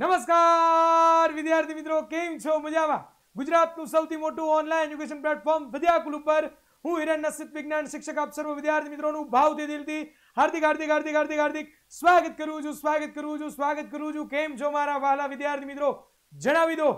નમસ્કાર વિદ્યાર્થી મિત્રો કેમ છો મજામાં ગુજરાતનું સૌથી મોટું ઓનલાઈન એજ્યુકેશન પ્લેટફોર્મ વિદ્યાકુલ ઉપર હું હિરણ નસીબ વિજ્ઞાન શિક્ષક આપ સર્વ વિદ્યાર્થી મિત્રોનું ભાવથી દિલથી હાર્દિક હાર્દિક હાર્દિક હાર્દિક હાર્દિક સ્વાગત કરું છું સ્વાગત કરું છું સ્વાગત કરું છું કેમ છો મારા વહાલા વિદ્યાર્થી મિત્રો જણાવી દો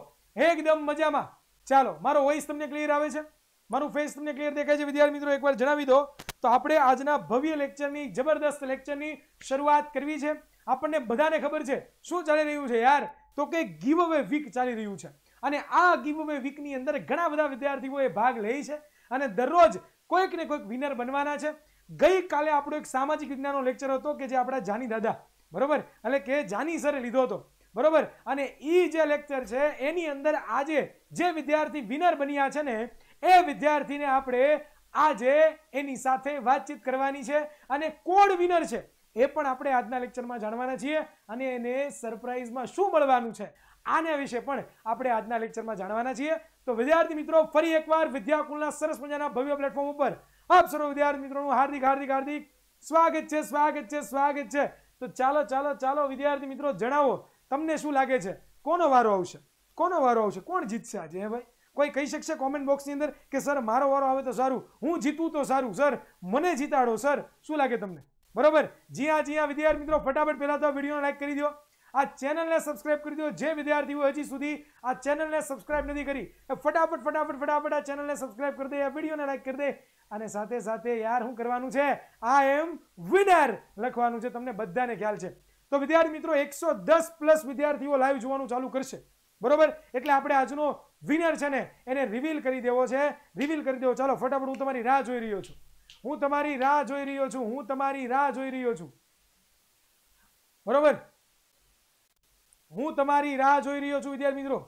એકદમ મજામાં ચાલો મારો વોઇસ તમને ક્લિયર આવે છે મારું ફેસ તમને ક્લિયર દેખાય છે વિદ્યાર્થી મિત્રો એકવાર જણાવી દો તો આપણે આજના ભવ્ય લેક્ચરની જબરદસ્ત લેક્ચરની શરૂઆત કરવી છે આપણને બધાને ખબર છે શું ચાલી રહ્યું છે યાર તો કે ગીવ અવે વીક ચાલી રહ્યું છે અને આ ગીવ અવે વીકની અંદર ઘણા બધા વિદ્યાર્થીઓએ ભાગ લે છે અને દરરોજ કોઈક ને કોઈક વિનર બનવાના છે ગઈકાલે આપણો એક સામાજિક વિજ્ઞાનનો લેક્ચર હતો કે જે આપણા જાની દાદા બરોબર એટલે કે જાની સરે લીધો હતો બરોબર અને એ જે લેક્ચર છે એની અંદર આજે જે વિદ્યાર્થી વિનર બન્યા છે ને એ વિદ્યાર્થીને આપણે આજે એની સાથે વાતચીત કરવાની છે અને કોડ વિનર છે એ પણ આપણે આજના લેક્ચરમાં જાણવાના છીએ અને એને સરપ્રાઇઝમાં શું મળવાનું છે આના વિશે પણ આપણે આજના લેક્ચરમાં જાણવાના છીએ તો વિદ્યાર્થી મિત્રો ફરી એકવાર વિદ્યાકુલના સરસ મજાના ભવ્ય પ્લેટફોર્મ ઉપર આપ સર્વ વિદ્યાર્થી મિત્રોનું હાર્દિક હાર્દિક હાર્દિક સ્વાગત છે સ્વાગત છે સ્વાગત છે તો ચાલો ચાલો ચાલો વિદ્યાર્થી મિત્રો જણાવો તમને શું લાગે છે કોનો વારો આવશે કોનો વારો આવશે કોણ જીતશે આજે હે ભાઈ કોઈ કહી શકશે કોમેન્ટ બોક્સની અંદર કે સર મારો વારો આવે તો સારું હું જીતું તો સારું સર મને જીતાડો સર શું લાગે તમને બરોબર જી હા જી હા વિદ્યાર્થી મિત્રો ફટાફટ પહેલાં તો વિડીયો લાઈક કરી દો આ ચેનલને સબસ્ક્રાઇબ કરી દો જે વિદ્યાર્થીઓ હજી સુધી આ ચેનલને સબસ્ક્રાઇબ નથી કરી એ ફટાફટ ફટાફટ ફટાફટ આ ચેનલને સબસ્ક્રાઇબ કરી દે આ વિડીયોને લાઈક કરી દે અને સાથે સાથે યાર શું કરવાનું છે આ એમ વિનર લખવાનું છે તમને બધાને ખ્યાલ છે તો વિદ્યાર્થી મિત્રો એકસો પ્લસ વિદ્યાર્થીઓ લાઈવ જોવાનું ચાલુ કરશે બરોબર એટલે આપણે આજનો વિનર છે ને એને રિવીલ કરી દેવો છે રિવીલ કરી દેવો ચાલો ફટાફટ હું તમારી રાહ જોઈ રહ્યો છું હું તમારી રાહ જોઈ રહ્યો છું હું તમારી રાહ જોઈ રહ્યો છું બરોબર હું તમારી રાહ જોઈ રહ્યો છું વિદ્યાર્થી મિત્રો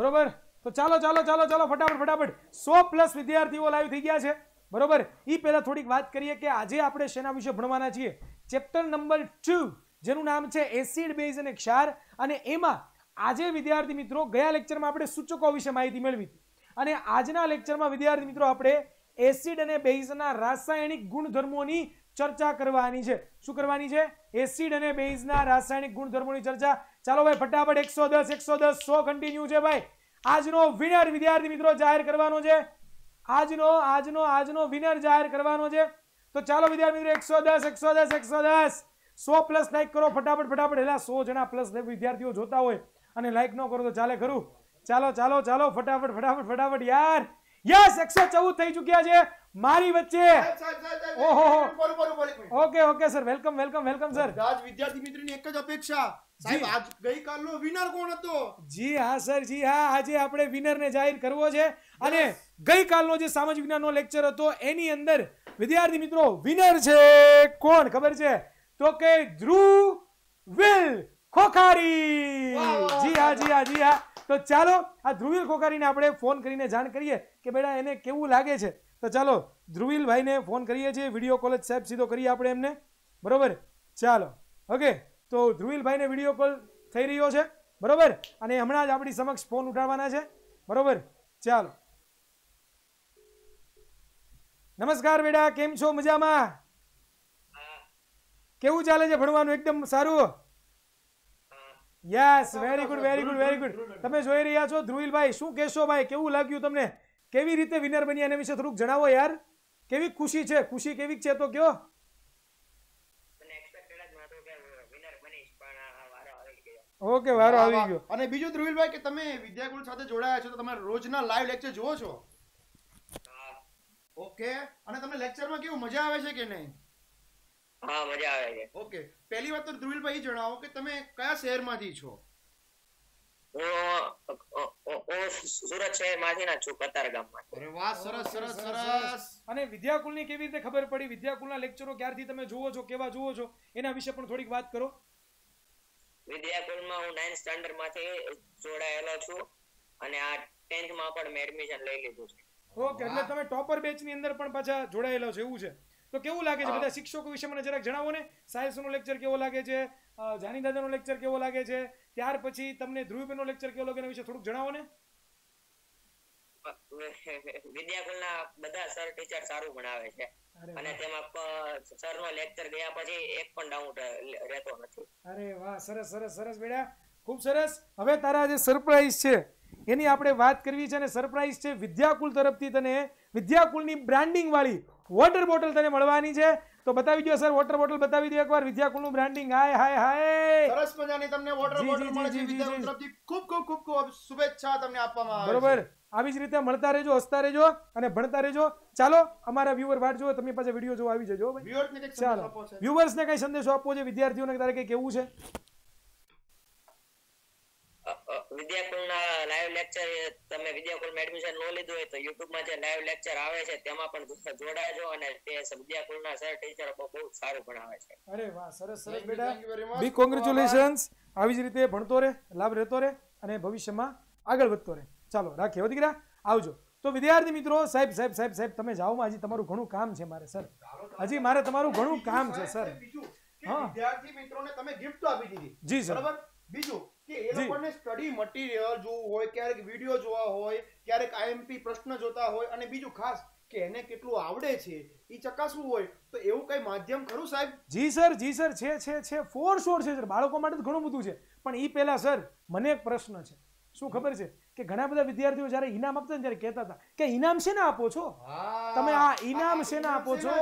બરોબર તો ચાલો ચાલો ચાલો ચાલો ફટાફટ ફટાફટ સો પ્લસ વિદ્યાર્થીઓ લાઈવ થઈ ગયા છે બરોબર એ પહેલાં થોડીક વાત કરીએ કે આજે આપણે શેના વિશે ભણવાના છીએ ચેપ્ટર નંબર ટુ જેનું નામ છે એસિડ બેઝ અને ક્ષાર અને એમાં આજે વિદ્યાર્થી મિત્રો ગયા લેક્ચરમાં આપણે સૂચકો વિશે માહિતી મેળવી હતી અને આજના લેક્ચરમાં વિદ્યાર્થી મિત્રો આપણે એસિડ અને બેઝના રાસાયણિક ગુણધર્મોની ચર્ચા કરવાની છે શું કરવાની છે એસિડ અને બેઝના રાસાયણિક ગુણધર્મોની ચર્ચા ચાલો ભાઈ ફટાફટ એકસો દસ એકસો દસ સો કન્ટિન્યુ છે ભાઈ આજનો વિનર વિદ્યાર્થી મિત્રો જાહેર કરવાનો છે આજનો આજનો આજનો વિનર જાહેર કરવાનો છે તો ચાલો વિદ્યાર્થી મિત્રો એકસો દસ એકસો દસ એકસો દસ સો પ્લસ લાઇક કરો ફટાફટ ફટાફટ એટલા સો જણા પ્લસ વિદ્યાર્થીઓ જોતા હોય અને લાઇક ન કરો તો ચાલે ખરું ચાલો ચાલો ચાલો ફટાફટ ફટાફટ ફટાફટ યાર યસ 114 થઈ ચુક્યા છે મારી વચ્ચે ઓહો okay okay sir welcome welcome welcome sir Raj વિદ્યાર્થી મિત્રની એક જ અપેક્ષા સાહેબ આજ ગઈકાલનો વિનર કોણ હતો જી હા સર જી હા આજે આપણે વિનરને જાહેર કરવો છે અને ગઈ કાલનો જે સામાજિક નો લેક્ચર હતો એની અંદર વિદ્યાર્થી મિત્રો વિનર છે કોણ ખબર છે તો કે ધ્રુવ વિલ ખોખારી જી હા જી હા જી હા તો ચાલો આ ધ્રુવીલ ખોકારીને આપણે ફોન કરીને જાણ કરીએ કે બેટા એને કેવું લાગે છે તો ચાલો ધ્રુવીલભાઈને ફોન કરીએ છીએ વિડીયો કોલ જ સાહેબ સીધો કરીએ આપણે એમને બરોબર ચાલો ઓકે તો ધ્રુવીલભાઈને વિડીયો કોલ થઈ રહ્યો છે બરોબર અને હમણાં જ આપણી સમક્ષ ફોન ઉઠાડવાના છે બરોબર ચાલો નમસ્કાર બેટા કેમ છો મજામાં કેવું ચાલે છે ભણવાનું એકદમ સારું yes very good very good very good તમે જોઈ રહ્યા છો ધ્રુવિલભાઈ શું કહેશો ભાઈ કેવું લાગ્યું તમને કેવી રીતે વિનર બની એના વિશે થોડુંક જણાવો યાર કેવી ખુશી છે ખુશી કેવી છે તો કયો ઓકે વારો આવી ગયો અને બીજું ધ્રુવિલભાઈ કે તમે વિદ્યાકુલ સાથે જોડાયા છો તો તમે રોજના લાઈવ લેક્ચર જુઓ છો ઓકે અને તમને લેક્ચરમાં કેવું મજા આવે છે કે નહીં હા મજા આવે છે ઓકે પહેલી વાત તો ધ્રુવિલભાઈ જણાવો કે તમે કયા શહેરમાંથી છો સુરત કેવી રીતે ખબર પડી વિદ્યાકુલના લેક્ચરો ક્યારથી તમે જુઓ છો કેવા જુઓ છો એના વિશે પણ થોડીક વાત કરો વિદ્યાકુલમાં હું નાઇન્થ સ્ટાન્ડર્ડમાંથી જોડાયેલો છું અને આ ટેન્થમાં પણ મેં લઈ લીધું છે તમે ટોપર બેચની અંદર પણ જોડાયેલો છે એવું છે તો કેવું લાગે છે બધા શિક્ષકો વિશે મને જરાક જણાવો ને સાયન્સનો લેક્ચર કેવો લાગે છે જાની દાદાનો લેક્ચર કેવો લાગે છે ત્યાર પછી તમને ધ્રુવીબેનનો લેક્ચર કેવો લાગે વિશે થોડુંક જણાવો ને વિદ્યાકુલના બધા સર ટીચર સારું ભણાવે છે અને તેમાં સરનો લેક્ચર ગયા પછી એક પણ ડાઉટ રહેતો નથી અરે વાહ સરસ સરસ સરસ બેડા ખૂબ સરસ હવે તારા જે સરપ્રાઈઝ છે એની આપણે વાત કરવી છે અને સરપ્રાઈઝ છે વિદ્યાકુલ તરફથી તને વિદ્યાકુલની બ્રાન્ડિંગ વાળી વોટર બોટલ તને મળવાની છે તો બતાવી દો સર વોટર બોટલ બતાવી દો એકવાર વિદ્યાકુલનું બ્રાન્ડિંગ હાય હાય હાય સરસ મજાની તમને વોટર બોટલ મળે છે વિદ્યાકુલ ખૂબ ખૂબ ખૂબ ખૂબ શુભેચ્છા તમને આપવામાં આવે બરોબર આવી જ રીતે મળતા રહેજો હસતા રહેજો અને ભણતા રહેજો ચાલો અમારા વ્યુઅર વાટ જોવો તમે પાછા વિડીયો જોવા આવી જજો ચાલો વ્યુઅર્સને કઈ સંદેશો આપવો છે વિદ્યાર્થીઓને તારે કઈ કેવું છે વિદ્યાકુળના લાઈવ લેક્ચર તમે વિદ્યાકુળમાં એડમિશન લો લીધું હોય તો યુટ્યુબમાં જે લાઈવ લેક્ચર આવે છે તેમાં પણ જોડાજો અને તે વિદ્યાકુળના સર ટીચર બહુ સારું ભણાવે છે અરે વાહ સરસ સરસ બેટા બી કોંગ્રેચ્યુલેશન્સ આવી જ રીતે ભણતો રહે લાભ રહેતો રહે અને ભવિષ્યમાં આગળ વધતો રહે ચાલો રાખીએ વધી ગયા આવજો તો વિદ્યાર્થી મિત્રો સાહેબ સાહેબ સાહેબ સાહેબ તમે જાઓ હજી તમારું ઘણું કામ છે મારે સર હજી મારે તમારું ઘણું કામ છે સર વિદ્યાર્થી મિત્રોને તમે ગિફ્ટ આપી દીધી જી સર બરાબર બીજું કે એ લોકોને સ્ટડી મટીરિયલ જોવું હોય ક્યારેક વિડીયો જોવા હોય ક્યારેક આઈએમપી પ્રશ્ન જોતા હોય અને બીજું ખાસ કે એને કેટલું આવડે છે એ ચકાસવું હોય તો એવું કઈ માધ્યમ ખરું સાહેબ જી સર જી સર છે છે છે ફોર શોર છે સર બાળકો માટે ઘણું બધું છે પણ એ પહેલા સર મને એક પ્રશ્ન છે શું ખબર છે કે ઘણા બધા વિદ્યાર્થીઓ જ્યારે ઇનામ આપતા ને ત્યારે કહેતા હતા કે ઇનામ શેના આપો છો તમે આ ઇનામ શેના આપો છો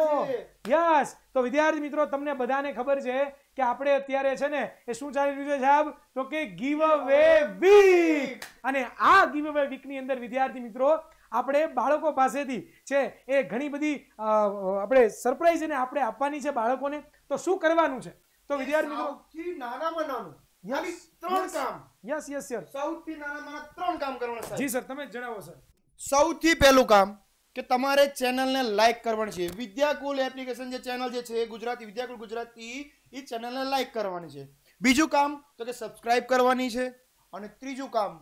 યસ તો વિદ્યાર્થી મિત્રો તમને બધાને ખબર છે કે આપણે અત્યારે છે ને એ શું ચાલી રહ્યું છે સાહેબ તો કે ગીવ અવે વીક અને આ ગીવ અવે ની અંદર વિદ્યાર્થી મિત્રો આપણે બાળકો પાસેથી છે એ ઘણી બધી આપણે સરપ્રાઈઝ એને આપણે આપવાની છે બાળકોને તો શું કરવાનું છે તો વિદ્યાર્થી મિત્રો નાનામાં નાનું ત્રણ કામ યસ યસ સર સૌથી નાનામાં ત્રણ કામ કરવાના જી સર તમે જણાવો સર સૌથી પહેલું કામ કે તમારે ચેનલને લાઇક કરવાની છે વિદ્યાકુલ એપ્લિકેશન જે ચેનલ જે છે ગુજરાતી વિદ્યાકુલ ગુજરાતી એ ચેનલને લાઇક કરવાની છે બીજું કામ તો કે સબસ્ક્રાઈબ કરવાની છે અને ત્રીજું કામ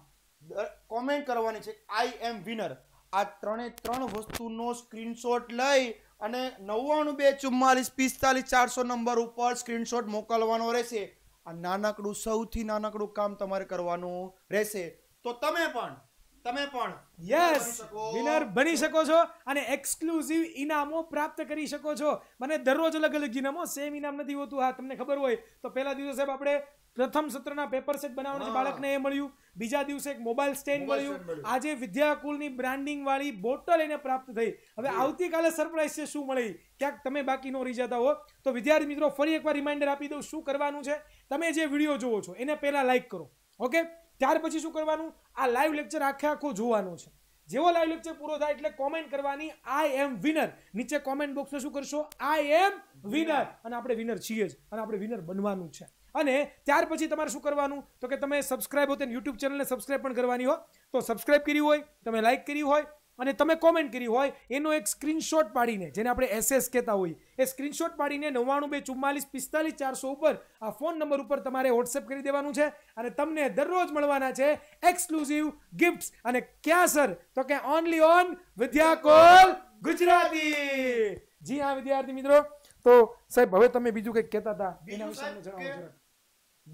કોમેન્ટ કરવાની છે આઈ એમ વિનર આ ત્રણે ત્રણ વસ્તુનો સ્ક્રીનશોટ લઈ અને નવ્વાણું બે ચુમ્માલીસ પિસ્તાલીસ ચારસો નંબર ઉપર સ્ક્રીનશોટ મોકલવાનો રહેશે આ નાનકડું સૌથી નાનકડું કામ તમારે કરવાનું રહેશે તો તમે પણ તમે પણ યસ વિનર બની શકો છો અને એક્સક્લુઝિવ ઇનામો પ્રાપ્ત કરી શકો છો મને દરરોજ અલગ અલગ ઇનામો સેમ ઇનામ નથી હોતું હા તમને ખબર હોય તો પહેલા દિવસે સાહેબ આપણે પ્રથમ સત્રના પેપર સેટ બનાવવાના બાળકને એ મળ્યું બીજા દિવસે એક મોબાઈલ સ્ટેન્ડ મળ્યું આજે વિદ્યાકુલની બ્રાન્ડિંગ વાળી બોટલ એને પ્રાપ્ત થઈ હવે આવતીકાલે સરપ્રાઈઝ છે શું મળી ક્યાંક તમે બાકી નો રહી જતા હો તો વિદ્યાર્થી મિત્રો ફરી એકવાર રિમાઇન્ડર આપી દઉં શું કરવાનું છે તમે જે વિડીયો જોવો છો એને પહેલાં લાઇક કરો ઓકે ત્યાર પછી શું કરવાનું આ લાઈવ લેક્ચર આખે આખો જોવાનો છે જેવો લાઈવ લેક્ચર પૂરો થાય એટલે કોમેન્ટ કરવાની આઈ એમ વિનર નીચે કોમેન્ટ બોક્સમાં શું કરશો આઈ એમ વિનર અને આપણે વિનર છીએ જ અને આપણે વિનર બનવાનું છે અને ત્યાર પછી તમારે શું કરવાનું તો કે તમે સબસ્ક્રાઇબ હો તેને યુટ્યુબ ચેનલને સબસ્ક્રાઇબ પણ કરવાની હો તો સબસ્ક્રાઇબ કરી હોય તમે લાઇક કર્યું હોય અને તમે કોમેન્ટ કરી હોય એનો એક સ્ક્રીનશોટ પાડીને જેને આપણે એસએસ કહેતા હોઈએ એ સ્ક્રીનશોટ પાડીને નવ્વાણું બે ચુમ્માલીસ પિસ્તાલીસ ચારસો ઉપર આ ફોન નંબર ઉપર તમારે વોટ્સએપ કરી દેવાનું છે અને તમને દરરોજ મળવાના છે એક્સક્લુઝિવ ગિફ્ટ અને ક્યાં સર તો કે only on Vidyakul Gujarati જી હા વિદ્યાર્થી મિત્રો તો સાહેબ હવે તમે બીજું કંઈક કહેતા હતા એના વિશે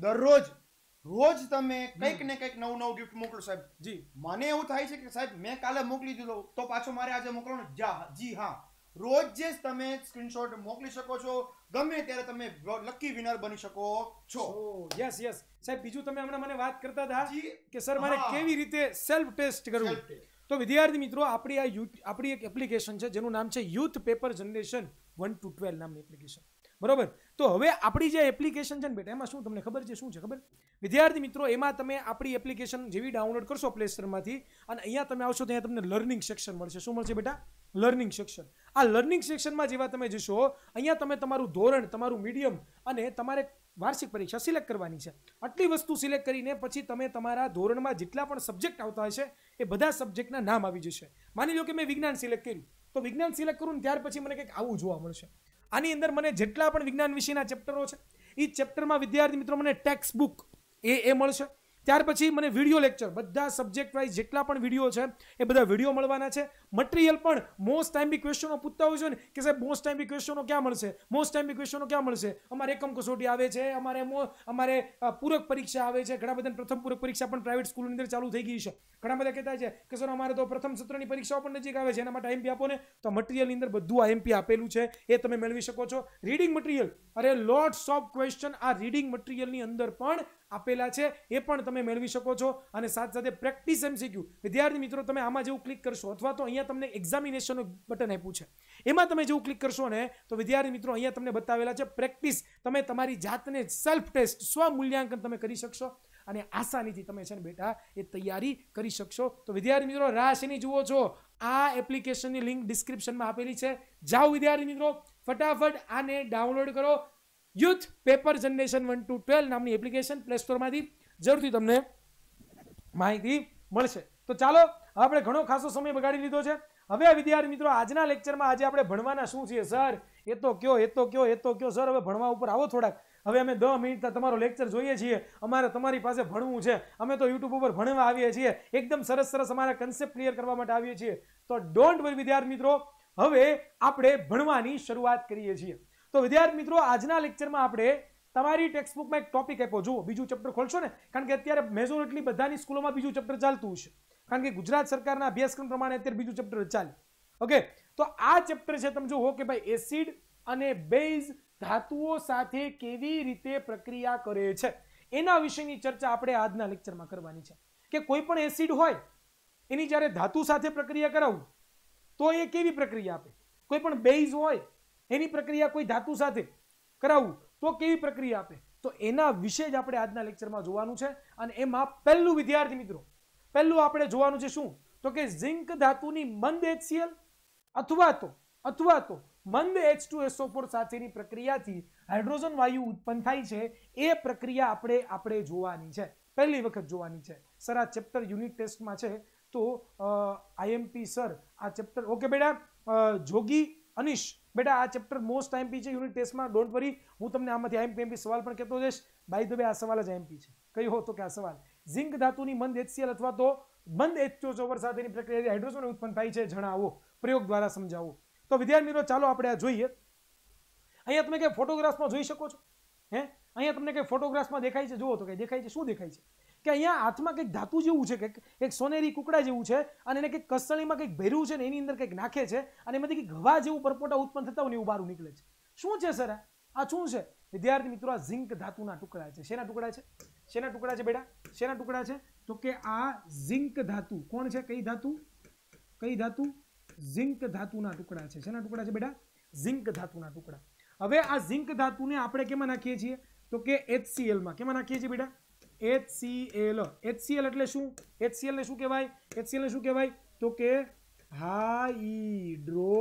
દરરોજ રોજ તમે કંઈક ને કંઈક નવું નવું ગિફ્ટ મોકલો સાહેબ જી મને એવું થાય છે કે સાહેબ મેં કાલે મોકલી દીધો તો પાછો મારે આજે મોકલવાનો જા જી હા રોજ જે તમે સ્ક્રીનશોટ મોકલી શકો છો ગમે ત્યારે તમે લકી વિનર બની શકો છો યસ યસ સાહેબ બીજું તમે હમણાં મને વાત કરતા હતા કે સર મારે કેવી રીતે સેલ્ફ ટેસ્ટ કરવું તો વિદ્યાર્થી મિત્રો આપણી આ આપણી એક એપ્લિકેશન છે જેનું નામ છે youth paper generation one two twelve નામની એપ્લિકેશન બરોબર તો હવે આપણી જે એપ્લિકેશન છે ને બેટા એમાં શું તમને ખબર છે શું છે ખબર વિદ્યાર્થી મિત્રો એમાં તમે આપણી એપ્લિકેશન જેવી ડાઉનલોડ કરશો પ્લે સ્ટોરમાંથી અને અહીંયા તમે આવશો તો અહીંયા તમને લર્નિંગ સેક્શન મળશે શું મળશે બેટા લર્નિંગ સેક્શન આ લર્નિંગ સેક્શનમાં જેવા તમે જશો અહીંયા તમે તમારું ધોરણ તમારું મીડિયમ અને તમારે વાર્ષિક પરીક્ષા સિલેક્ટ કરવાની છે આટલી વસ્તુ સિલેક્ટ કરીને પછી તમે તમારા ધોરણમાં જેટલા પણ સબ્જેક્ટ આવતા હશે એ બધા સબ્જેક્ટના નામ આવી જશે માની લો કે મેં વિજ્ઞાન સિલેક્ટ કર્યું તો વિજ્ઞાન સિલેક્ટ કરું ને ત્યાર પછી મને કંઈક આવું જોવા મળશે આની અંદર મને જેટલા પણ વિજ્ઞાન વિષયના ચેપ્ટરો છે એ ચેપ્ટરમાં વિદ્યાર્થી મિત્રો મને ટેક્સ્ટ બુક એ એ મળશે ત્યાર પછી મને વિડીયો લેક્ચર બધા સબ્જેક્ટ વાઇઝ જેટલા પણ વિડીયો છે એ બધા વિડીયો મળવાના છે મટીરિયલ પણ મોસ્ટ ટાઈમ્બી બી ક્વેશ્ચનો પૂછતા હોય છે ને કે સાહેબ મોસ્ટ ટાઈમ્બી બી ક્વેશ્ચનો ક્યાં મળશે મોસ્ટ ટાઈમ બી ક્વેશ્ચનો ક્યાં મળશે અમારે એકમ કસોટી આવે છે અમારે અમારે પૂરક પરીક્ષા આવે છે ઘણા બધા પ્રથમ પૂરક પરીક્ષા પણ પ્રાઇવેટ સ્કૂલની અંદર ચાલુ થઈ ગઈ છે ઘણા બધા કહેતા છે કે સર અમારે તો પ્રથમ સત્રની પરીક્ષાઓ પણ નજીક આવે છે એના માટે આઈએમપી આપો ને તો મટીરિયલની અંદર બધું આઈએમપી આપેલું છે એ તમે મેળવી શકો છો રીડિંગ મટીરિયલ અરે લોટ્સ ઓફ ક્વેશ્ચન આ રીડિંગ મટીરિયલની અંદર પણ આપેલા છે એ પણ તમે મેળવી શકો છો અને સાથે સાથે પ્રેક્ટિસ એમસીક્યુ વિદ્યાર્થી મિત્રો તમે આમાં જેવું ક્લિક કરશો અથવા તો અહીંયા અહીંયા તમને એક્ઝામિનેશનનું બટન આપ્યું છે એમાં તમે જેવું ક્લિક કરશો ને તો વિદ્યાર્થી મિત્રો અહીંયા તમને બતાવેલા છે પ્રેક્ટિસ તમે તમારી જાતને સેલ્ફ ટેસ્ટ સ્વમૂલ્યાંકન તમે કરી શકશો અને આસાનીથી તમે છે ને બેટા એ તૈયારી કરી શકશો તો વિદ્યાર્થી મિત્રો રાશિની જુઓ છો આ એપ્લિકેશનની લિંક ડિસ્ક્રિપ્શનમાં આપેલી છે જાઓ વિદ્યાર્થી મિત્રો ફટાફટ આને ડાઉનલોડ કરો youth paper generation one two twelve નામની એપ્લિકેશન પ્લે સ્ટોરમાંથી જરૂરથી તમને માહિતી મળશે તો ચાલો આપણે ઘણો ખાસો સમય બગાડી લીધો છે હવે વિદ્યાર્થી મિત્રો આજના લેક્ચરમાં આજે આપણે ભણવાના શું છે સર એ તો કયો એ તો કયો એ તો કયો સર હવે ભણવા ઉપર આવો થોડાક હવે અમે દસ મિનિટ તમારો લેક્ચર જોઈએ છીએ અમારે તમારી પાસે ભણવું છે અમે તો યુટ્યુબ ઉપર ભણવા આવીએ છીએ એકદમ સરસ સરસ અમારા કન્સેપ્ટ ક્લિયર કરવા માટે આવીએ છીએ તો ડોન્ટ વરી વિદ્યાર્થી મિત્રો હવે આપણે ભણવાની શરૂઆત કરીએ છીએ તો વિદ્યાર્થી મિત્રો આજના લેક્ચરમાં આપણે તમારી ટેક્સ્ટબુકમાં એક ટોપિક આપ્યો જુઓ બીજું ચેપ્ટર ખોલશો ને કારણ કે અત્યારે મેજોરિટલી બધાની સ્કૂલોમાં બીજું ચેપ્ટર ચાલતું છે કારણ કે ગુજરાત સરકારના અભ્યાસક્રમ પ્રમાણે અત્યારે બીજું ચેપ્ટર ચાલે ઓકે તો આ ચેપ્ટર છે તમે જુઓ કે ભાઈ એસિડ અને બેઝ ધાતુઓ સાથે કેવી રીતે પ્રક્રિયા કરે છે એના વિશેની ચર્ચા આપણે આજના લેક્ચરમાં કરવાની છે કે કોઈ પણ એસિડ હોય એની જ્યારે ધાતુ સાથે પ્રક્રિયા કરાવું તો એ કેવી પ્રક્રિયા આપે કોઈ પણ બેઝ હોય એની પ્રક્રિયા કોઈ ધાતુ સાથે કરાવું તો કેવી પ્રક્રિયા આપે તો એના વિશે જ આપણે આજના લેક્ચરમાં જોવાનું છે અને એમાં પહેલું વિદ્યાર્થી મિત્રો પહેલું આપણે જોવાનું છે શું તો કે ઝિંક ધાતુની મંદ એચસીએલ અથવા તો અથવા તો મંદ એચ ટુ એસઓ ફોર સાથેની પ્રક્રિયાથી હાઇડ્રોજન વાયુ ઉત્પન્ન થાય છે એ પ્રક્રિયા આપણે આપણે જોવાની છે પહેલી વખત જોવાની છે સર આ ચેપ્ટર યુનિટ ટેસ્ટમાં છે તો આઈએમપી સર આ ચેપ્ટર ઓકે બેટા જોગી અનિશ બેટા આ ચેપ્ટર મોસ્ટ આઈએમપી છે યુનિટ ટેસ્ટમાં ડોન્ટ વરી હું તમને આમાંથી આઈએમપી એમપી સવાલ પણ કહેતો જઈશ બાય ધ બે આ સવાલ જ આઈએમપી છે કયો તો કે આ સવાલ ઝીંક ધાતુની મંદ એચસીએલ અથવા તો બંધ એચઓ ચોવર સાથેની પ્રક્રિયા હાઇડ્રોજન ઉત્પન્ન થાય છે જણાવો પ્રયોગ દ્વારા સમજાવો તો વિદ્યાર્થી મિત્રો ચાલો આપણે આ જોઈએ અહીંયા તમે કે ફોટોગ્રાફમાં જોઈ શકો છો હે અહીંયા તમને કંઈ ફોટોગ્રાફમાં દેખાય છે જુઓ તો કંઈ દેખાય છે શું દેખાય છે કે અહીંયા હાથમાં કંઈક ધાતુ જેવું છે કંઈક એક સોનેરી કુકડા જેવું છે અને એને કંઈક કસણીમાં કંઈક ભર્યું છે ને એની અંદર કંઈક નાખે છે અને એમાંથી કંઈક હવા જેવું પરપોટા ઉત્પન્ન થતા હોય એવું બહાર નીકળે છે શું છે સર આ શું છે વિદ્યાર્થી મિત્રો આ ઝિંક ધાતુના ટુકડા છે શેના ટુકડા છે છે ના ટુકડા છે બેટા છે ના ટુકડા છે તો કે આ ઝિંક ધાતુ કોણ છે કઈ ધાતુ કઈ ધાતુ ઝિંક ધાતુ ના ટુકડા છે છે ના ટુકડા છે બેટા ઝિંક ધાતુ ના ટુકડા હવે આ ઝિંક ધાતુ ને આપણે કેમાં નાખીએ છીએ તો કે HCl માં કેમાં નાખીએ છીએ બેટા HCl HCl એટલે શું HCl ને શું કહેવાય HCl ને શું કહેવાય તો કે 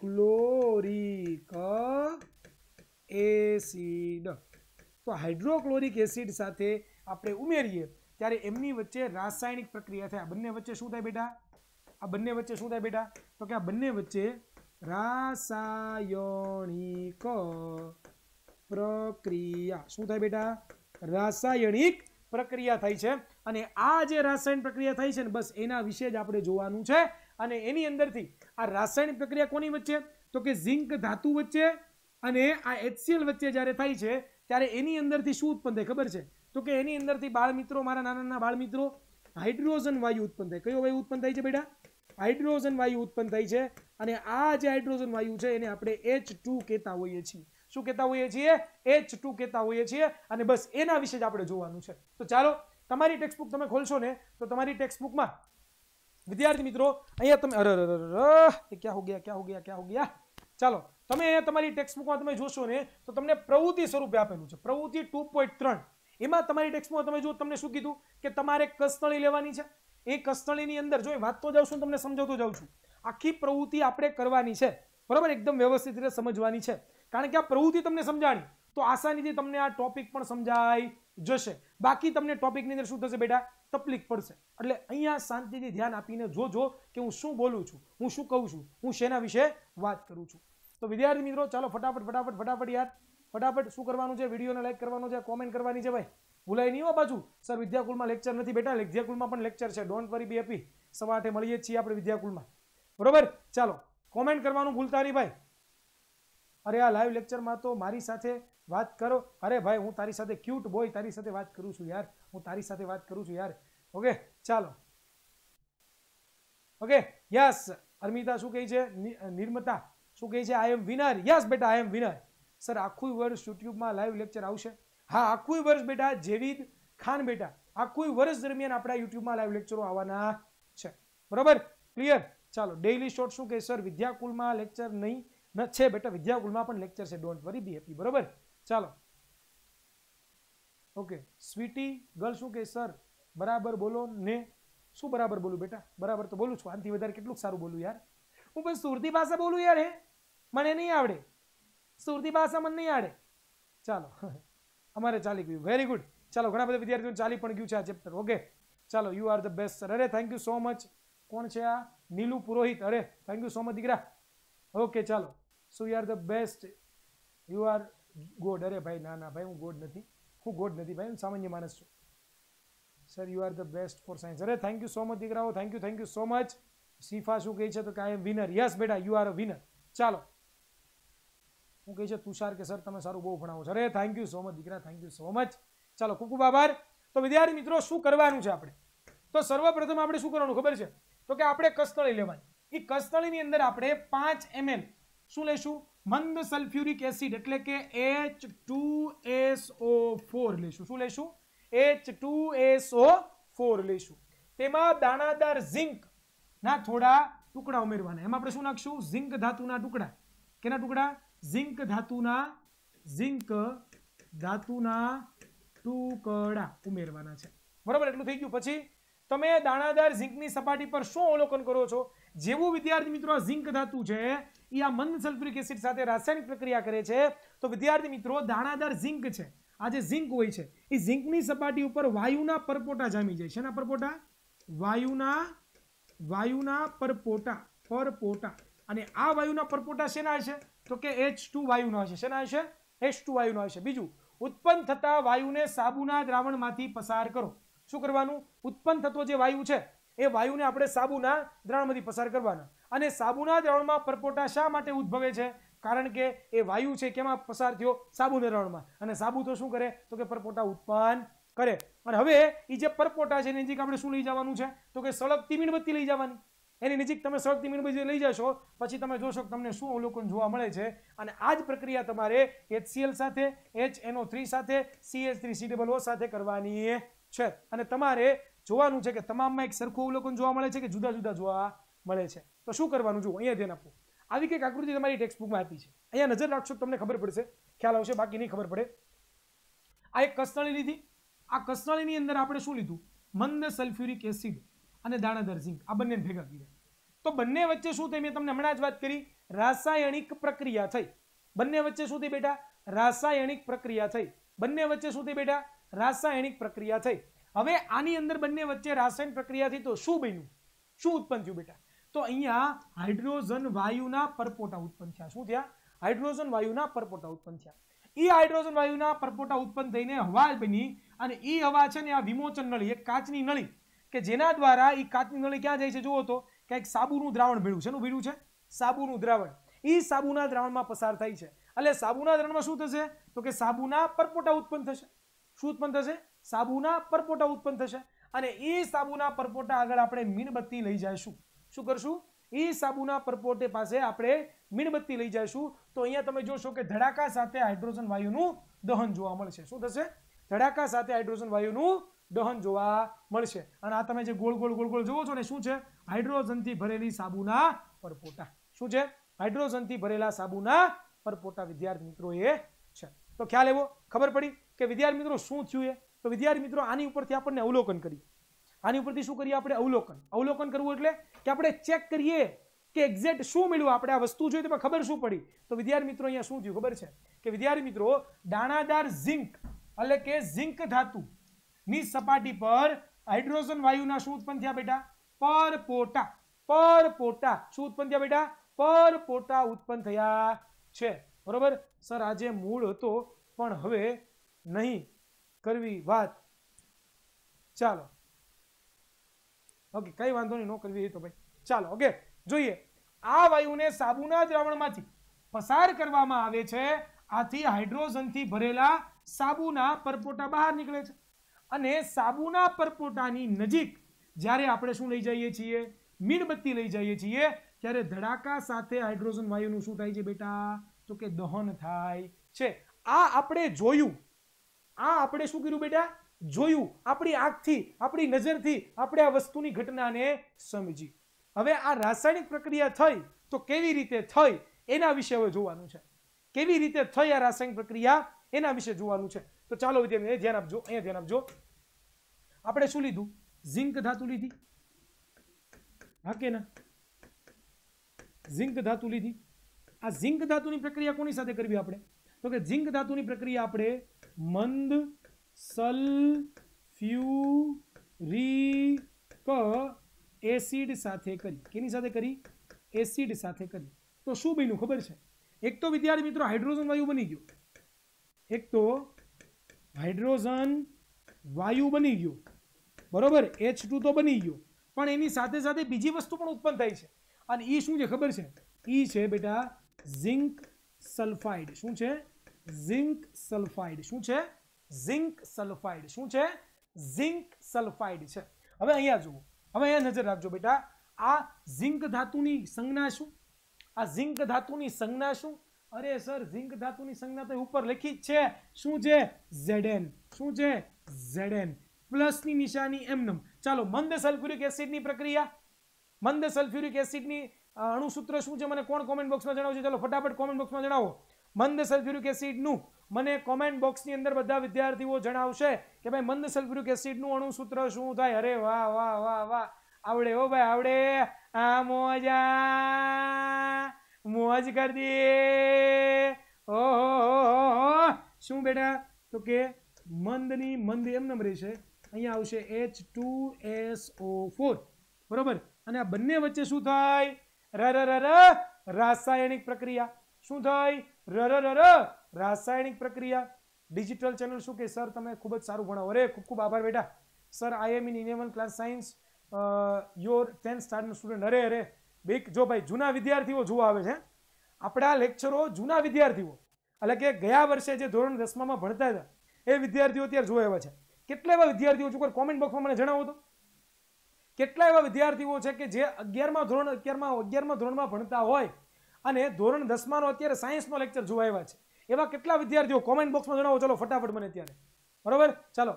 hydrochloric acid તો હાઇડ્રોક્લોરિક એસિડ સાથે આપણે ઉમેરીએ ત્યારે એમની વચ્ચે રાસાયણિક પ્રક્રિયા થાય આ બંને વચ્ચે શું થાય બેટા આ બંને વચ્ચે શું થાય બેટા તો કે આ બંને વચ્ચે રાસાયણિક પ્રક્રિયા શું થાય બેટા રાસાયણિક પ્રક્રિયા થાય છે અને આ જે રાસાયણિક પ્રક્રિયા થાય છે ને બસ એના વિશે જ આપણે જોવાનું છે અને એની અંદરથી આ રાસાયણિક પ્રક્રિયા કોની વચ્ચે તો કે ઝિંક ધાતુ વચ્ચે અને આ એચસીએલ વચ્ચે જ્યારે થાય છે ત્યારે એની અંદરથી શું ઉત્પન્ન થાય ખબર છે તો કે એની અંદરથી બાળ મિત્રો મારા નાના નાના બાળ મિત્રો હાઇડ્રોજન વાયુ ઉત્પન્ન થાય કયો વાયુ ઉત્પન્ન થાય છે બેટા હાઇડ્રોજન વાયુ ઉત્પન્ન થાય છે અને આ જે હાઇડ્રોજન વાયુ છે એને આપણે એચ ટુ કહેતા હોઈએ છીએ શું કહેતા હોઈએ છીએ એચ ટુ કહેતા હોઈએ છીએ અને બસ એના વિશે જ આપણે જોવાનું છે તો ચાલો તમારી ટેક્સ્ટ બુક તમે ખોલશો ને તો તમારી ટેક્સ્ટ બુકમાં વિદ્યાર્થી મિત્રો અહીંયા તમે અરે અરે અરે ક્યાં હો ગયા ક્યાં હો ગયા ક્યાં હો ગયા ચાલો તમે તમારી ટેક્સ્ટબુકમાં તમે જોશો ને તો તમને પ્રવૃત્તિ સ્વરૂપે આપેલું છે પ્રવૃત્તિ ટુ પોઈન્ટ ત્રણ એમાં તમારી ટેક્સ્ટમાં તમે જો તમને શું કીધું કે તમારે કસનળી લેવાની છે એ કસ્તળીની અંદર જો વાંચતો જાઉં છું તમને સમજાવતો જાઉં છું આખી પ્રવૃત્તિ આપણે કરવાની છે બરાબર એકદમ વ્યવસ્થિત રીતે સમજવાની છે કારણ કે આ પ્રવૃત્તિ તમને સમજાણી તો આસાનીથી તમને આ ટોપિક પણ સમજાઈ જશે બાકી તમને ટોપિકની અંદર શું થશે બેટા તકલીફ પડશે એટલે અહીંયા શાંતિથી ધ્યાન આપીને જોજો કે હું શું બોલું છું હું શું કહું છું હું શેના વિશે વાત કરું છું તો વિદ્યાર્થી મિત્રો ચાલો ફટાફટ ફટાફટ ફટાફટ યાર ફટાફટ શું કરવાનું છે વિડીયોને લાઈક કરવાનું છે કોમેન્ટ કરવાની છે ભાઈ ભૂલાય નહીં હો પાછું સર વિદ્યાકુલમાં લેક્ચર નથી બેઠા વિદ્યાકુલમાં પણ લેક્ચર છે ડોન્ટ વરી બી હેપી સવારે મળીએ છીએ આપણે વિદ્યાકુલમાં બરોબર ચાલો કોમેન્ટ કરવાનું ભૂલતા નહીં ભાઈ અરે આ લાઈવ લેક્ચરમાં તો મારી સાથે વાત કરો અરે ભાઈ હું તારી સાથે ક્યુટ બોય તારી સાથે વાત કરું છું યાર હું તારી સાથે વાત કરું છું યાર ઓકે ચાલો ઓકે યસ અર્મિતા શું કહે છે નિર્મતા શું કહે છે આઈ એમ વિનર યસ બેટા આઈ એમ વિનર સર આખું વર્ષ યુટ્યુબમાં લાઈવ લેક્ચર આવશે હા આખું વર્ષ બેટા જેવીદ ખાન બેટા આખું વર્ષ દરમિયાન આપણા યુટ્યુબમાં લાઈવ લેક્ચરો આવવાના છે બરાબર ક્લિયર ચાલો ડેઇલી શોર્ટ શું કહે સર વિદ્યાકુલમાં લેક્ચર નહીં ન છે બેટા વિદ્યાકુલમાં પણ લેક્ચર છે ડોન્ટ વરી બી હેપી બરાબર ચાલો ઓકે સ્વીટી ગર્લ શું કહે સર બરાબર બોલો ને શું બરાબર બોલું બેટા બરાબર તો બોલું છું આનાથી વધારે કેટલું સારું બોલું યાર હું બસ સુરતી ભાષા બોલું યાર હે મને નહીં આવડે સુરતી ભાષા મને નહીં આવડે ચાલો અમારે ચાલી ગયું વેરી ગુડ ચાલો ઘણા બધા વિદ્યાર્થીઓ ચાલી પણ ગયું છે આ ચેપ્ટર ઓકે ચાલો you are the best sir અરે થેન્ક યુ સો મચ કોણ છે આ નીલુ પુરોહિત અરે થેન્ક યુ સો મચ દીકરા ઓકે ચાલો so you are the best you are god અરે ભાઈ ના ના ભાઈ હું ગોડ નથી હું ગોડ નથી ભાઈ હું સામાન્ય માણસ છું sir you are the best for science અરે થેન્ક યુ સો મચ દીકરાઓ thank you thank you so much Shifa શું કહે છે તો કે આઈ એમ વિનર યસ બેટા યુ આર અ વિનર ચાલો શું કહે છે તુષાર કે સર તમે સારું બહુ ભણાવો છો અરે થેન્ક યુ સો મચ દીકરા થેન્ક યુ સો મચ ચાલો ખૂબ ખૂબ આભાર તો વિદ્યાર્થી મિત્રો શું કરવાનું છે આપણે તો સર્વપ્રથમ આપણે શું કરવાનું ખબર છે તો કે આપણે કસ્તળી લેવાની એ કસ્તળીની અંદર આપણે પાંચ એમએલ શું લેશું મંદ સલ્ફ્યુરિક એસિડ એટલે કે એચ ટુ એસઓ ફોર લેશું શું લેશું એચ ટુ એસઓ ફોર લેશું તેમાં દાણાદાર ઝિંક ના થોડા ટુકડા ઉમેરવાના એમાં આપણે શું નાખશું ઝિંક ધાતુના ટુકડા કેના ટુકડા ઝિંક ધાતુના ઝિંક ધાતુના ટુકડા ઉમેરવાના છે બરાબર એટલું થઈ ગયું પછી તમે દાણાદાર ઝિંકની સપાટી પર શું અવલોકન કરો છો જેવું વિદ્યાર્થી મિત્રો આ ઝિંક ધાતુ છે એ આ મંદ સલ્ફ્યુરિક એસિડ સાથે રાસાયણિક પ્રક્રિયા કરે છે તો વિદ્યાર્થી મિત્રો દાણાદાર ઝિંક છે આ જે ઝિંક હોય છે એ ઝિંકની સપાટી ઉપર વાયુના પરપોટા જામી જાય છે પરપોટા વાયુના વાયુના પરપોટા પરપોટા અને આ વાયુના પરપોટા શેના હશે તો કે એચ ટુ વાયુના હશે શેના હશે એચ ટુ વાયુના હશે બીજું ઉત્પન્ન થતા વાયુને સાબુના દ્રાવણમાંથી પસાર કરો શું કરવાનું ઉત્પન્ન થતો જે વાયુ છે એ વાયુને આપણે સાબુના દ્રાવણમાંથી પસાર કરવાના અને સાબુના દ્રાવણમાં પરપોટા શા માટે ઉદ્ભવે છે કારણ કે એ વાયુ છે કેમાં પસાર થયો સાબુના દ્રાવણમાં અને સાબુ તો શું કરે તો કે પરપોટા ઉત્પન્ન કરે અને હવે એ જે પરપોટા છે એની નજીક આપણે શું લઈ જવાનું છે તો કે સળગતી મીણબત્તી લઈ જવાની એની નજીક તમે સડકથી મીણબત્તી લઈ જશો પછી તમે જોશો કે તમને શું અવલોકન જોવા મળે છે અને આ જ પ્રક્રિયા તમારે એચસીએલ સાથે એચ એનઓ થ્રી સાથે CH three C double O સાથે કરવાની છે અને તમારે જોવાનું છે કે તમામમાં એક સરખું અવલોકન જોવા મળે છે કે જુદા જુદા જોવા મળે છે તો શું કરવાનું જુઓ અહીંયા ધ્યાન આપવું આવી કંઈક આકૃતિ તમારી ટેક્સ્ટબુકમાં આપી છે અહીંયા નજર રાખશો તમને ખબર પડશે ખ્યાલ આવશે બાકી નહીં ખબર પડે આ એક કસ્તળી લીધી આ કસ્તળીની અંદર આપણે શું લીધું મંદ સલ્ફ્યુરિક એસિડ અને દાણાદાર સિંહ આ બંને ભેગા કર્યા તો બંને વચ્ચે શું થઈ મેં તમને હમણાં જ વાત કરી રાસાયણિક પ્રક્રિયા થઈ બંને વચ્ચે શું થઈ બેટા રાસાયણિક પ્રક્રિયા થઈ બંને વચ્ચે શું થઈ બેટા રાસાયણિક પ્રક્રિયા થઈ હવે આની અંદર બંને વચ્ચે રાસાયણિક પ્રક્રિયા થઈ તો શું બન્યું શું ઉત્પન્ન થયું બેટા તો અહીંયા હાઇડ્રોજન વાયુના પરપોટા ઉત્પન્ન થયા શું થયા હાઇડ્રોજન વાયુના પરપોટા ઉત્પન્ન થયા એ હાઇડ્રોજન વાયુના પરપોટા ઉત્પન્ન થઈને હવા બની અને એ હવા છે ને આ વિમોચન નળી એક કાચની નળી કે જેના દ્વારા એ કાચની નળી ક્યાં જાય છે જુઓ તો કંઈક સાબુનું દ્રાવણ ભીડું છે એનું ભીડું છે સાબુનું દ્રાવણ એ સાબુના દ્રાવણમાં પસાર થાય છે એટલે સાબુના દ્રાવણમાં શું થશે તો કે સાબુના પરપોટા ઉત્પન્ન થશે શું ઉત્પન્ન થશે સાબુના પરપોટા ઉત્પન્ન થશે અને એ સાબુના પરપોટા આગળ આપણે મીણબત્તી લઈ જઈશું શું કરશું એ સાબુના પરપોટે પાસે આપણે મીણબત્તી લઈ જઈશું તો અહીંયા તમે જોશો કે ધડાકા સાથે હાઇડ્રોજન વાયુનું દહન જોવા મળશે શું થશે ધડાકા સાથે હાઇડ્રોજન વાયુનું દહન જોવા મળશે અને આ તમે જે ગોળ ગોળ ગોળ ગોળ જોવો છો ને શું છે હાઇડ્રોજનથી ભરેલી સાબુના પરપોટા શું છે હાઇડ્રોજનથી ભરેલા સાબુના પરપોટા વિદ્યાર્થી મિત્રો એ છે તો ખ્યાલ એવો ખબર પડી કે વિદ્યાર્થી મિત્રો શું થયું એ તો વિદ્યાર્થી મિત્રો આની ઉપરથી આપણને અવલોકન કરીએ આની ઉપરથી શું કરીએ આપણે અવલોકન અવલોકન કરવું એટલે કે આપણે ચેક કરીએ કે એક્ઝેક્ટ શું મળ્યું આપણે આ વસ્તુ જોઈએ તેમાં ખબર શું પડી તો વિદ્યાર્થી મિત્રો અહીંયા શું થયું ખબર છે કે વિદ્યાર્થી મિત્રો દાણાદાર ઝિંક એટલે કે ઝિંક ધાતુ ની સપાટી પર હાઇડ્રોજન વાયુના શું ઉત્પન્ન થયા બેટા પરપોટા પરપોટા શું ઉત્પન્ન થયા બેટા પરપોટા ઉત્પન્ન થયા છે બરોબર સર આજે મૂળ હતો પણ હવે નહીં કરવી વાત ચાલો ઓકે કઈ વાંધો નહીં ન કરવી એ તો ભાઈ ચાલો ઓકે જોઈએ આ વાયુને સાબુના દ્રાવણમાંથી પસાર કરવામાં આવે છે આથી હાઇડ્રોજનથી ભરેલા સાબુના પરપોટા બહાર નીકળે છે અને સાબુના પરપોટાની નજીક જ્યારે આપણે શું લઈ જઈએ છીએ મીણબત્તી લઈ જઈએ છીએ ત્યારે ધડાકા સાથે હાઇડ્રોજન વાયુનું શું થાય છે બેટા તો કે દહન થાય છે આ આપણે જોયું આ આપણે શું કર્યું બેટા જોયું આપણી આંખથી આપણી નજરથી આપણે આ વસ્તુની ઘટનાને સમજી હવે આ રાસાયણિક પ્રક્રિયા થઈ તો કેવી રીતે થઈ એના વિશે હવે જોવાનું છે કેવી રીતે થઈ આ રાસાયણિક પ્રક્રિયા એના વિશે જોવાનું છે તો ચાલો વિદ્યાર્થી ધ્યાન આપજો અહીંયા ધ્યાન આપજો આપણે શું લીધું ઝીંક ધાતુ લીધી હા કે ના ઝિંક ધાતુ લીધી આ ઝિંક ધાતુની પ્રક્રિયા કોની સાથે કરવી આપણે તો કે ઝિંક ધાતુની પ્રક્રિયા આપણે મંદ સલ સલ્ફ્યુરિક એસિડ સાથે કરી કેની સાથે કરી એસિડ સાથે કરી તો શું બન્યું ખબર છે એક તો વિદ્યાર્થી મિત્રો હાઇડ્રોજન વાયુ બની ગયો એક તો હાઇડ્રોજન વાયુ બની ગયું બરોબર એચ ટુ તો બની ગયું પણ એની સાથે સાથે બીજી વસ્તુ પણ ઉત્પન્ન થાય છે અને એ શું છે ખબર છે એ છે બેટા ઝિંક સલ્ફાઇડ શું છે ઝિંક સલ્ફાઇડ શું છે ઝિંક સલ્ફાઇડ શું છે ઝિંક સલ્ફાઇડ છે હવે અહીંયા જુઓ હવે અહીંયા નજર રાખજો બેટા આ ઝિંક ધાતુની સંજ્ઞા શું આ ઝિંક ધાતુની સંજ્ઞા શું અરે સર ઝિંક ધાતુની સંજ્ઞા તો ઉપર લખી છે શું છે ઝેડેન શું છે ઝેડેન પ્લસની નિશાની એમનેમ ચાલો મંદ સલ્ફ્યુરિક એસિડની પ્રક્રિયા મંદ સલ્ફ્યુરિક એસિડની અણુસૂત્ર શું છે મને કોણ કોમેન્ટ બોક્સમાં જણાવજો ચાલો ફટાફટ કોમેન્ટ બોક્સમાં જણાવો મંદ સલ્ફ્યુરિક એસિડનું મને કોમેન્ટ બોક્સની અંદર બધા વિદ્યાર્થીઓ જણાવશે કે ભાઈ મંદ સલ્ફ્યુરિક એસિડનું અણુસૂત્ર શું થાય અરે વાહ વાહ વાહ વાહ આવડે હો ભાઈ આવડે આ મોજા મોજ કરી દે ઓહો શું બેટા તો કે મંદની મંદ એમ રહી છે અહીંયા આવશે H two S O four બરોબર અને આ બંને વચ્ચે શું થાય ર ર ર રાસાયણિક પ્રક્રિયા શું થાય ર ર રાસાયણિક પ્રક્રિયા ડિજિટલ ચેનલ શું કે સર તમે ખૂબ જ સારું ભણાવો અરે ખૂબ ખૂબ આભાર બેટા sir I am in eleven class science your tenth સ્ટારનો સ્ટુડન્ટ અરે અરે બે જો ભાઈ જૂના વિદ્યાર્થીઓ જોવા આવે છે આપણા લેક્ચરો જૂના વિદ્યાર્થીઓ એટલે કે ગયા વર્ષે જે ધોરણ દસમામાં ભણતા હતા એ વિદ્યાર્થીઓ અત્યારે જોવા આવ્યા છે કેટલા એવા વિદ્યાર્થીઓ છું છો કોમેન્ટ બોક્સમાં મને જણાવો તો કેટલા એવા વિદ્યાર્થીઓ છે કે જે અગિયારમાં ધોરણ અગિયારમાં અગિયારમાં ધોરણમાં ભણતા હોય અને ધોરણ દસમાનો અત્યારે સાયન્સનો લેક્ચર જોવા આવ્યા છે એવા કેટલા વિદ્યાર્થીઓ કોમેન્ટ બોક્સમાં જણાવો ચલો ફટાફટ મને અત્યારે બરાબર ચાલો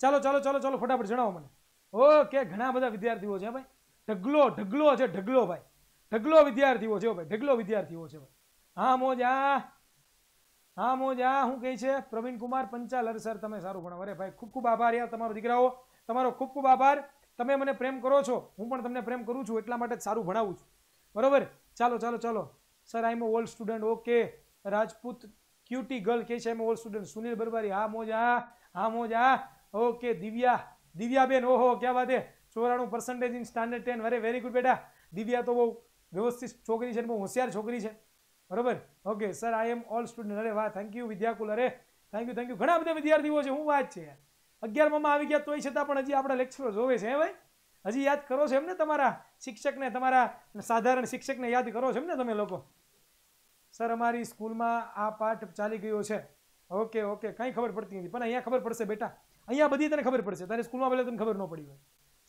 ચાલો ચાલો ચાલો ચાલો ફટાફટ જણાવો મને ઓકે ઘણા બધા વિદ્યાર્થીઓ છે ભાઈ ઢગલો ઢગલો છે ઢગલો ભાઈ ઢગલો વિદ્યાર્થીઓ છે ભાઈ ઢગલો વિદ્યાર્થીઓ છે ભાઈ હા મોજ આ હા મોજ આ શું કહે છે પ્રવીણ કુમાર પંચાલર સર તમે સારું ભણાવો અરે ભાઈ ખૂબ ખૂબ આભાર યાર તમારો દીકરાઓ તમારો ખૂબ ખૂબ આભાર તમે મને પ્રેમ કરો છો હું પણ તમને પ્રેમ કરું છું એટલા માટે સારું ભણાવું છું બરોબર ચાલો ચાલો ચાલો sir I am old student okay Rajput cutie girl કે છે એમ ઓલ્ડ સ્ટુડન્ટ સુનિલ બરબારી હા મોજ હા હા મોજ હા ઓકે દિવ્યા દિવ્યાબેન ઓહો ક્યાં વાત હે ચોરાણું પર્સન્ટેજ ઇન સ્ટાન્ડર્ડ ટેન અરે વેરી ગુડ બેટા દિવ્યા તો બહુ વ્યવસ્થિત છોકરી છે બહુ હોશિયાર છોકરી છે બરોબર okay sir I am old student અરે વાહ થેન્ક યુ વિદ્યાકુલ અરે થેન્ક યુ થેન્ક યુ ઘણા બધા વિદ્યાર્થીઓ છે હું વાત છે અગિયારમાં આવી ગયા તોય છતાં પણ હજી આપણા લેક્ચરો જોવે છે હે ભાઈ હજી યાદ કરો છો એમને તમારા શિક્ષકને તમારા સાધારણ શિક્ષકને યાદ કરો છો એમને તમે લોકો સર અમારી સ્કૂલમાં આ પાઠ ચાલી ગયો છે ઓકે ઓકે કંઈ ખબર પડતી નથી પણ અહીંયા ખબર પડશે બેટા અહીંયા બધી તને ખબર પડશે તને સ્કૂલમાં પહેલા તને ખબર ન પડી હોય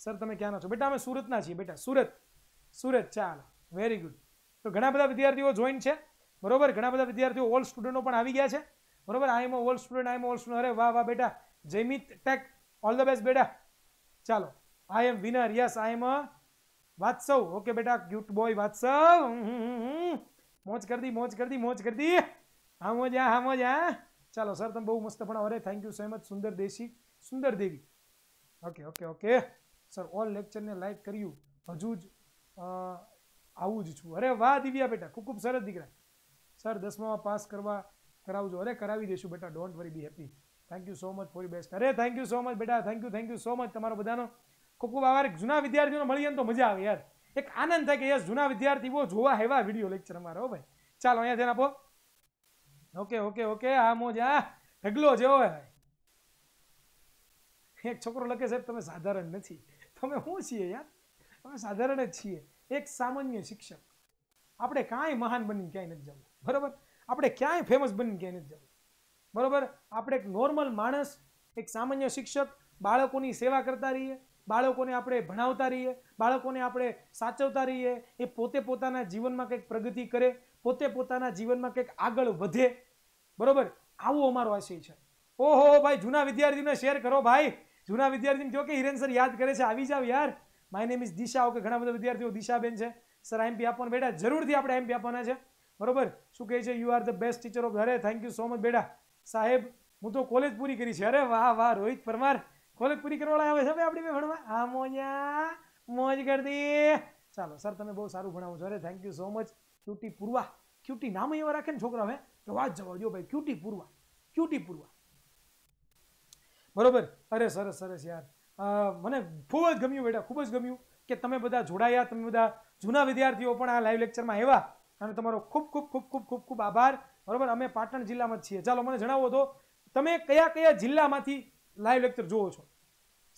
સર તમે ક્યાંના છો બેટા અમે સુરતના છીએ બેટા સુરત સુરત ચાલો વેરી ગુડ તો ઘણા બધા વિદ્યાર્થીઓ જોઈન છે બરોબર ઘણા બધા વિદ્યાર્થીઓ હોલ સ્ટુડન્ટો પણ આવી ગયા છે બરોબર I am old student I am old student અરે વાહ વાહ બેટા Jaymit take all the best બેટા ચાલો I am winner yes I am WhatsApp okay બેટા ક્યૂટ બોય વ્હટ્સએપ મોજ કરી દી મોજ કરી દી મોજ કરી દી હા મોજ આ મોજ હા ચાલો સર તમે બહુ મસ્ત છો અરે થેન્ક યુ સો મચ સુંદર દેશી સુંદર દેવી okay okay okay sir all લેક્ચરને લાઈક કર્યું હજુ જ આવું જ છું અરે વાહ દિવ્યા બેટા ખૂબ ખૂબ સરસ દીકરા સર દસમામાં પાસ કરવા કરાવજો અરે કરાવી દઈશું બેટા don't worry be happy thank you so much for best અરે થેન્ક યુ સો મચ બેટા thank you thank you so much તમારો બધાનો ખૂબ ખૂબ આભાર જૂના વિદ્યાર્થીઓને મળીએ ને તો મજા આવે યાર એક આનંદ થાય કે યાર જૂના વિદ્યાર્થીઓ જોવા એવા વિડીયો લેક્ચર અમારો ભાઈ ચાલો અહીંયા ધ્યાન આપો ઓકે ઓકે ઓકે આ મોજા ઢગલો જેવો હોય એક છોકરો લખે સાહેબ તમે સાધારણ નથી તમે શું છીએ યાર અમે સાધારણ જ છીએ એક સામાન્ય શિક્ષક આપણે કાંઈ મહાન બનીને ક્યાંય નથી જવું બરાબર આપણે ક્યાંય ફેમસ બનીને ક્યાંય નથી જવું બરાબર આપણે એક નોર્મલ માણસ એક સામાન્ય શિક્ષક બાળકોની સેવા કરતા રહીએ બાળકોને આપણે ભણાવતા રહીએ બાળકોને આપણે સાચવતા રહીએ એ પોતે પોતાના જીવનમાં કંઈક પ્રગતિ કરે પોતે પોતાના જીવનમાં કંઈક આગળ વધે બરાબર આવું અમારો આશય છે ઓહો ભાઈ જૂના વિદ્યાર્થીને શેર કરો ભાઈ જૂના વિદ્યાર્થીને કહો કે હિરેન સર યાદ કરે છે આવી જાવ યાર my name is Disha okay ઘણા બધા વિદ્યાર્થીઓ દિશાબેન છે સર આઈએમપી આપવાના બેટા જરૂરથી આપણે આઈએમપી આપવાના છે બરોબર શું કહે છે you are the best teacher of અરે થેન્ક યુ સો મચ બેટા સાહેબ હું તો કોલેજ પૂરી કરી છે અરે વાહ વાહ રોહિત પરમાર કોલેજ પૂરી કરવાળા આવે છે ભાઈ આપણી ભણવા આ મોજા મોજ કરતી ચાલો સર તમે બહુ સારું ભણાવો છો અરે thank you so much cutie Purva cutie નામ એવા રાખે ને છોકરા હવે તો વાત જવા દો ભાઈ ક્યુટી પૂર્વા ક્યુટી પૂર્વા બરોબર અરે સરસ સરસ યાર મને ખૂબ જ ગમ્યું બેટા ખૂબ જ ગમ્યું કે તમે બધા જોડાયા તમે બધા જૂના વિદ્યાર્થીઓ પણ આ લાઈવ લેક્ચરમાં આવ્યા અને તમારો ખૂબ ખૂબ ખૂબ ખૂબ ખૂબ ખૂબ આભાર બરોબર અમે પાટણ જિલ્લામાં જ છીએ ચાલો મને જણાવો તો તમે કયા કયા જિલ્લામાંથી લાઈવ લેક્ચર જુઓ છો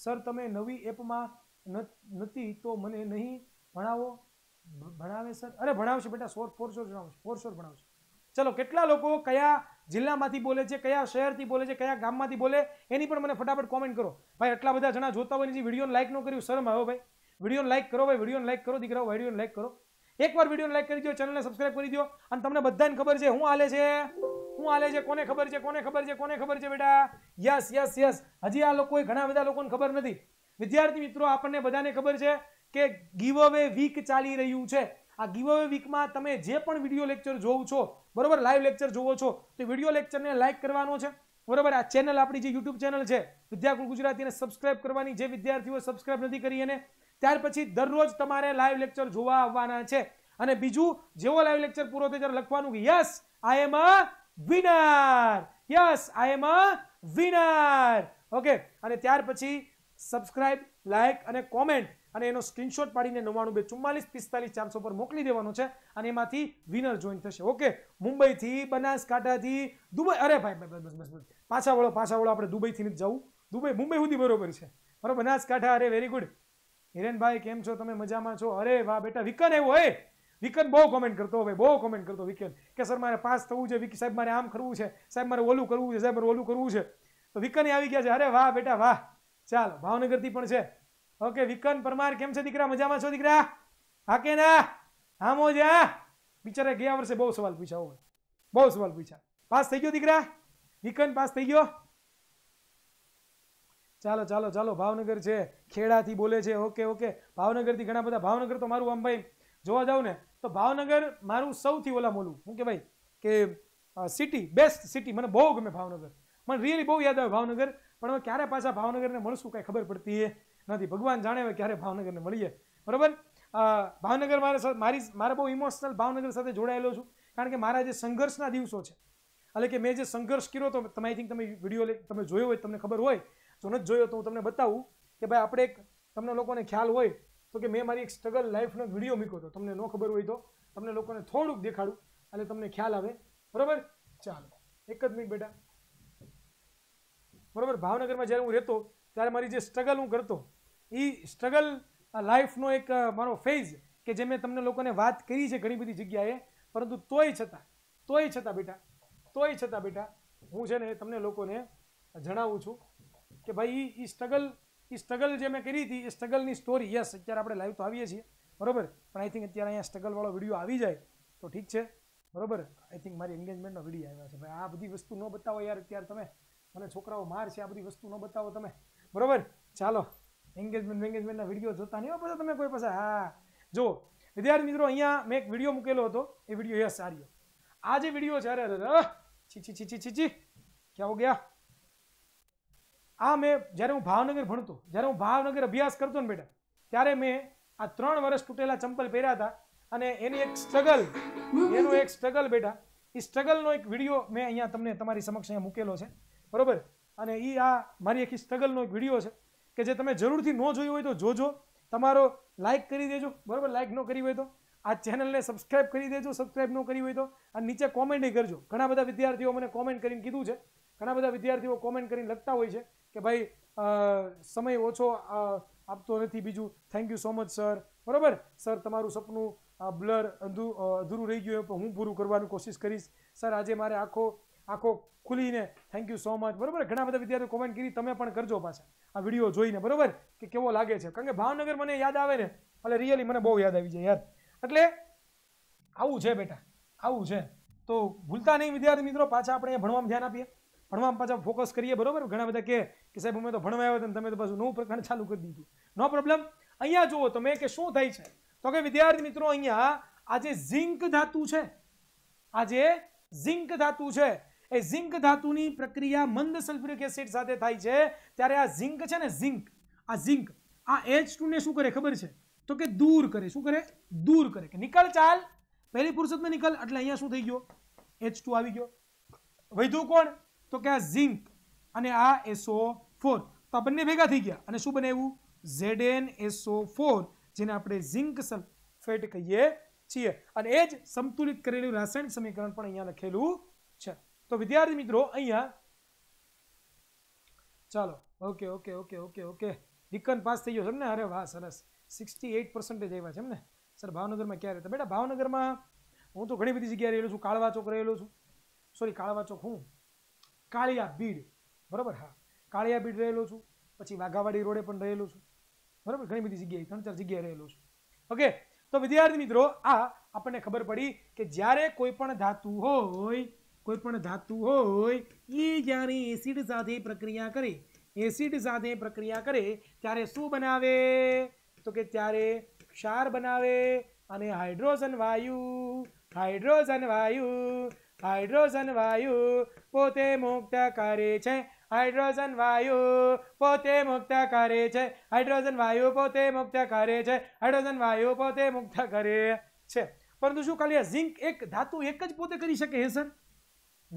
સર તમે નવી એપમાં નથી તો મને નહીં ભણાવો ભણાવે સર અરે ભણાવશે બેટા શોર ફોર શોર જણાવશે ફોર શોર ભણાવશે ચલો કેટલા લોકો કયા જિલ્લામાંથી બોલે છે કયા શહેરથી બોલે છે કયા ગામમાંથી બોલે એની પણ મને ફટાફટ કોમેન્ટ કરો ભાઈ આટલા બધા જણા જોતા હોય જે વિડીયોને લાઇક ન કર્યું શરમ આવ્યો ભાઈ વિડીયોને લાઇક કરો ભાઈ વિડીયોને લાઇક કરો દીકરાઓ વિડીયોને લાઇક કરો એકવાર વિડીયોને લાઇક કરી દો ચેનલને સબસ્ક્રાઇબ કરી દો અને તમને બધાને ખબર છે હું હાલે છે હું હાલે છે કોને ખબર છે કોને ખબર છે કોને ખબર છે બેટા યસ યસ યસ હજી આ લોકોએ ઘણા બધા લોકોને ખબર નથી વિદ્યાર્થી મિત્રો આપણને બધાને ખબર છે કે ગીવ અવે વીક ચાલી રહ્યું છે આ ગીવઅવે વીકમાં તમે જે પણ વિડીયો લેક્ચર જોઉં છો બરોબર લાઈવ લેક્ચર જોવો છો તો વિડીયો લેક્ચરને લાઇક કરવાનો છે બરોબર આ ચેનલ આપણી જે યુટ્યુબ ચેનલ છે વિદ્યાકુલ ગુજરાતીને સબસ્ક્રાઇબ કરવાની જે વિદ્યાર્થીઓ સબસ્ક્રાઇબ નથી કરી એને ત્યાર પછી દરરોજ તમારે લાઈવ લેક્ચર જોવા આવવાના છે અને બીજું જેવો લાઈવ લેક્ચર પૂરો થાય ત્યારે લખવાનું કે yes I am a winner yes I am a winner okay અને ત્યાર પછી સબસ્ક્રાઇબ લાઇક અને કોમેન્ટ અને એનો સ્ક્રીનશોટ પાડીને નવ્વાણું બે ચુમ્માલીસ પિસ્તાલીસ ચારસો પર મોકલી દેવાનો છે અને એમાંથી વિનર જોઈન થશે ઓકે મુંબઈથી બનાસકાંઠાથી દુબઈ અરે ભાઈ બસ બસ બસ પાછા વળો પાછા વળો આપણે દુબઈથી જ જવું દુબઈ મુંબઈ સુધી બરોબર છે બરોબર બનાસકાંઠા અરે વેરી ગુડ હિરેનભાઈ કેમ છો તમે મજામાં છો અરે વાહ બેટા વિકન એવો હે વિકન બહુ કોમેન્ટ કરતો હવે બહુ કોમેન્ટ કરતો વિકન કે સર મારે પાસ થવું છે વિકી સાહેબ મારે આમ કરવું છે સાહેબ મારે ઓલું કરવું છે સાહેબ મારે ઓલું કરવું છે તો વિકન આવી ગયા છે અરે વાહ બેટા વાહ ચાલ ભાવનગરથી પણ છે ઓકે વિકન પરમાર કેમ છે દીકરા મજામાં છો દીકરા હા કે ના હા મોજ મોજા બિચારા ગયા વર્ષે બહુ સવાલ પૂછ્યા હોય બહુ સવાલ પૂછ્યા પાસ થઈ ગયો દીકરા વિકન પાસ થઈ ગયો ચાલો ચાલો ચાલો ભાવનગર છે ખેડાથી બોલે છે ઓકે ઓકે ભાવનગરથી ઘણા બધા ભાવનગર તો મારું આમ ભાઈ જોવા જાઉં ને તો ભાવનગર મારું સૌથી ઓલા મોલું હું કે ભાઈ કે સિટી બેસ્ટ સિટી મને બહુ ગમે ભાવનગર મને રિયલી બહુ યાદ આવે ભાવનગર પણ હવે ક્યારે પાછા ભાવનગરને મળશું કાંઈ ખબર પડતી નથી ભગવાન જાણે હવે ક્યારે ભાવનગરને મળીએ બરાબર ભાવનગર મારે મારી મારે બહુ ઇમોશનલ ભાવનગર સાથે જોડાયેલો છું કારણ કે મારા જે સંઘર્ષના દિવસો છે એટલે કે મેં જે સંઘર્ષ કર્યો તો તમે આઈ થિંક તમે વિડીયો તમે જોયો હોય તમને ખબર હોય જો નથી જોયો તો હું તમને બતાવું કે ભાઈ આપણે એક તમને લોકોને ખ્યાલ હોય તો કે મેં મારી એક સ્ટ્રગલ લાઈફનો વિડીયો મૂક્યો હતો તમને ન ખબર હોય તો તમને લોકોને થોડુંક દેખાડું એટલે તમને ખ્યાલ આવે બરાબર ચાલો એક જ મિનિટ બેટા બરાબર ભાવનગરમાં જ્યારે હું રહેતો ત્યારે મારી જે સ્ટ્રગલ હું કરતો એ સ્ટ્રગલ લાઈફનો એક મારો ફેઝ કે જે મેં તમને લોકોને વાત કરી છે ઘણી બધી જગ્યાએ પરંતુ તોય છતાં તોય છતાં બેટા તોય છતાં બેટા હું છે ને તમને લોકોને જણાવું છું કે ભાઈ એ સ્ટ્રગલ એ સ્ટ્રગલ જે મેં કરી હતી એ સ્ટ્રગલની સ્ટોરી યસ અત્યારે આપણે લાઈવ તો આવીએ છીએ બરોબર પણ આઈ થિંક અત્યારે અહીંયા સ્ટ્રગલવાળો વિડીયો આવી જાય તો ઠીક છે બરોબર આઈ થિંક મારી એન્ગેજમેન્ટનો વિડીયો આવ્યો છે ભાઈ આ બધી વસ્તુ ન બતાવો યાર અત્યારે તમે મને છોકરાઓ માર છે આ બધી વસ્તુ ન બતાવો તમે બરાબર ચાલો એન્ગેજમેન્ટ એન્ગેજમેન્ટના વિડીયો જોતા નહીં બધા તમે કોઈ પાસે હા જો વિદ્યાર્થી મિત્રો અહીંયા મેં એક વિડીયો મૂકેલો હતો એ વિડીયો યસ સારી આ જે વિડીયો છે અરે અરે છી છી છી ક્યાં ગયા આ મેં જ્યારે હું ભાવનગર ભણતો જ્યારે હું ભાવનગર અભ્યાસ કરતો ને બેટા ત્યારે મેં આ ત્રણ વર્ષ તૂટેલા ચંપલ પહેર્યા હતા અને એની એક સ્ટ્રગલ એનું એક સ્ટ્રગલ બેટા એ સ્ટ્રગલનો એક વિડીયો મેં અહીંયા તમને તમારી સમક્ષ અહીંયા મૂકેલો છે બરોબર અને એ આ મારી આખી સ્ટ્રગલનો એક વિડીયો છે કે જે તમે જરૂરથી ન જોયું હોય તો જોજો તમારો લાઇક કરી દેજો બરાબર લાઇક ન કરી હોય તો આ ચેનલને સબસ્ક્રાઇબ કરી દેજો સબસ્ક્રાઇબ ન કરી હોય તો અને નીચે કોમેન્ટ કરજો ઘણા બધા વિદ્યાર્થીઓ મને કોમેન્ટ કરીને કીધું છે ઘણા બધા વિદ્યાર્થીઓ કોમેન્ટ કરીને લખતા હોય છે કે ભાઈ સમય ઓછો આપતો નથી બીજું thank you so much sir બરાબર સર તમારું સપનું બ્લર અધૂરું રહી ગયું હું પૂરું કરવાની કોશિશ કરીશ સર આજે મારે આખો આખો ખુલીને થેન્ક યુ સો મચ બરાબર ઘણા બધા વિદ્યાર્થીઓ કોમેન્ટ કરી તમે પણ કરજો પાછા આ વિડીયો જોઈને બરાબર કે કેવો લાગે છે કારણ કે ભાવનગર મને યાદ આવે ને એટલે રિયલી મને બહુ યાદ આવી જાય યાર એટલે આવું છે બેટા આવું છે તો ભૂલતા નહીં વિદ્યાર્થી મિત્રો પાછા આપણે ભણવામાં ધ્યાન આપીએ ભણવામાં પાછા ફોકસ કરીએ બરાબર ઘણા બધા કે સાહેબ અમે તો ભણવા આવ્યા તમે તો પાછું નવું પ્રકરણ ચાલુ કરી દીધું નો પ્રોબ્લેમ અહીંયા જુઓ તમે કે શું થાય છે તો કે વિદ્યાર્થી મિત્રો અહીંયા આજે ઝિંક ધાતુ છે આજે ઝિંક ધાતુ છે એ ઝિંક ધાતુની પ્રક્રિયા મંદ સલ્ફ્યુરિક એસિડ સાથે થાય છે ત્યારે આ ઝિંક છે ને ઝિંક આ ઝિંક આ એચ ટુને શું કરે ખબર છે તો કે દૂર કરે શું કરે દૂર કરે કે નિકલ ચાલ પહેલી ફુરસદમાં નિકલ એટલે અહીંયા શું થઈ ગયો એચ ટુ આવી ગયો વધ્યું કોણ તો કે આ ઝિંક અને આ એસઓ ફોર તો આ બંને ભેગા થઈ ગયા અને શું બને એવું ઝેડ એન એસઓ ફોર જેને આપણે ઝિંક સલ્ફેટ કહીએ છીએ અને એ જ સંતુલિત કરેલું રાસાયણિક સમીકરણ પણ અહીંયા લખેલું તો વિદ્યાર્થી મિત્રો અહીંયા ચાલો okay okay okay okay okay રિકન પાસ થઈ ગયો છે ને અરે વાહ સરસ સિક્સટી એઈટ પર્સન્ટેજ આવ્યા છે એમને સર ભાવનગરમાં ક્યારે હતા બેટા ભાવનગરમાં હું તો ઘણી બધી જગ્યાએ રહેલો છું કાળવા ચોક રહેલો છું સોરી કાળવા ચોક હું કાળિયા બીડ બરાબર હા કાળિયા બીડ રહેલો છું પછી વાઘાવાડી રોડે પણ રહેલો છું બરાબર ઘણી બધી જગ્યાએ ત્રણ ચાર જગ્યાએ રહેલો છું ઓકે તો વિદ્યાર્થી મિત્રો આ આપણને ખબર પડી કે જ્યારે કોઈ પણ ધાતુ હોય કોઈ પણ ધાતુ હોય એ જ્યારે એસિડ સાથે પ્રક્રિયા કરે એસિડ સાથે પ્રક્રિયા કરે ત્યારે શું બનાવે તો કે ત્યારે ક્ષાર બનાવે અને હાઇડ્રોજન વાયુ હાઇડ્રોજન વાયુ હાઇડ્રોજન વાયુ પોતે મુક્ત કરે છે હાઇડ્રોજન વાયુ પોતે મુક્ત કરે છે હાઇડ્રોજન વાયુ પોતે મુક્ત કરે છે હાઇડ્રોજન વાયુ પોતે મુક્ત કરે છે પરંતુ શું ખાલી ઝિંક એક ધાતુ એક જ પોતે કરી શકે હે સર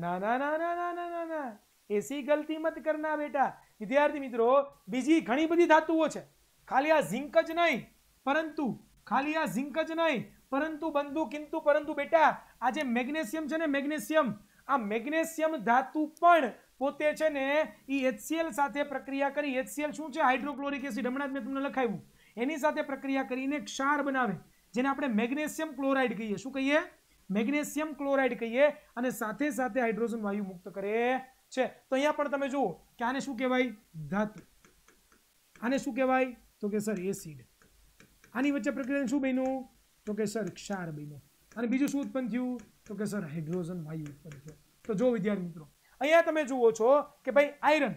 ના ના ના ના ના ના ના ના એસી ગલતી મત કરના બેટા વિદ્યાર્થી મિત્રો બીજી ઘણી બધી ધાતુઓ છે ખાલી આ ઝિંક જ નહીં પરંતુ ખાલી આ ઝિંક જ નહીં પરંતુ બંધુ કિંતુ પરંતુ બેટા આ જે મેગ્નેશિયમ છે ને મેગ્નેશિયમ આ મેગ્નેશિયમ ધાતુ પણ પોતે છે ને એ એચસીએલ સાથે પ્રક્રિયા કરી એચસીએલ શું છે હાઇડ્રોક્લોરિક એસિડ હમણાં જ મેં તમને લખાવ્યું એની સાથે પ્રક્રિયા કરીને ક્ષાર બનાવે જેને આપણે મેગ્નેશિયમ ક્લોરાઇડ કહીએ શું કહીએ મેગ્નેશિયમ ક્લોરાઇડ કહીએ અને સાથે સાથે હાઇડ્રોજન વાયુ મુક્ત કરે છે તો અહીંયા પણ તમે જુઓ કે આને શું કહેવાય ધાતુ આને શું કહેવાય તો કે સર એસિડ આની વચ્ચે પ્રક્રિયા શું બન્યું તો કે સર ક્ષાર બન્યું અને બીજું શું ઉત્પન્ન થયું તો કે સર હાઇડ્રોજન વાયુ ઉત્પન્ન થયો તો જો વિદ્યાર્થી મિત્રો અહીંયા તમે જુઓ છો કે ભાઈ આયરન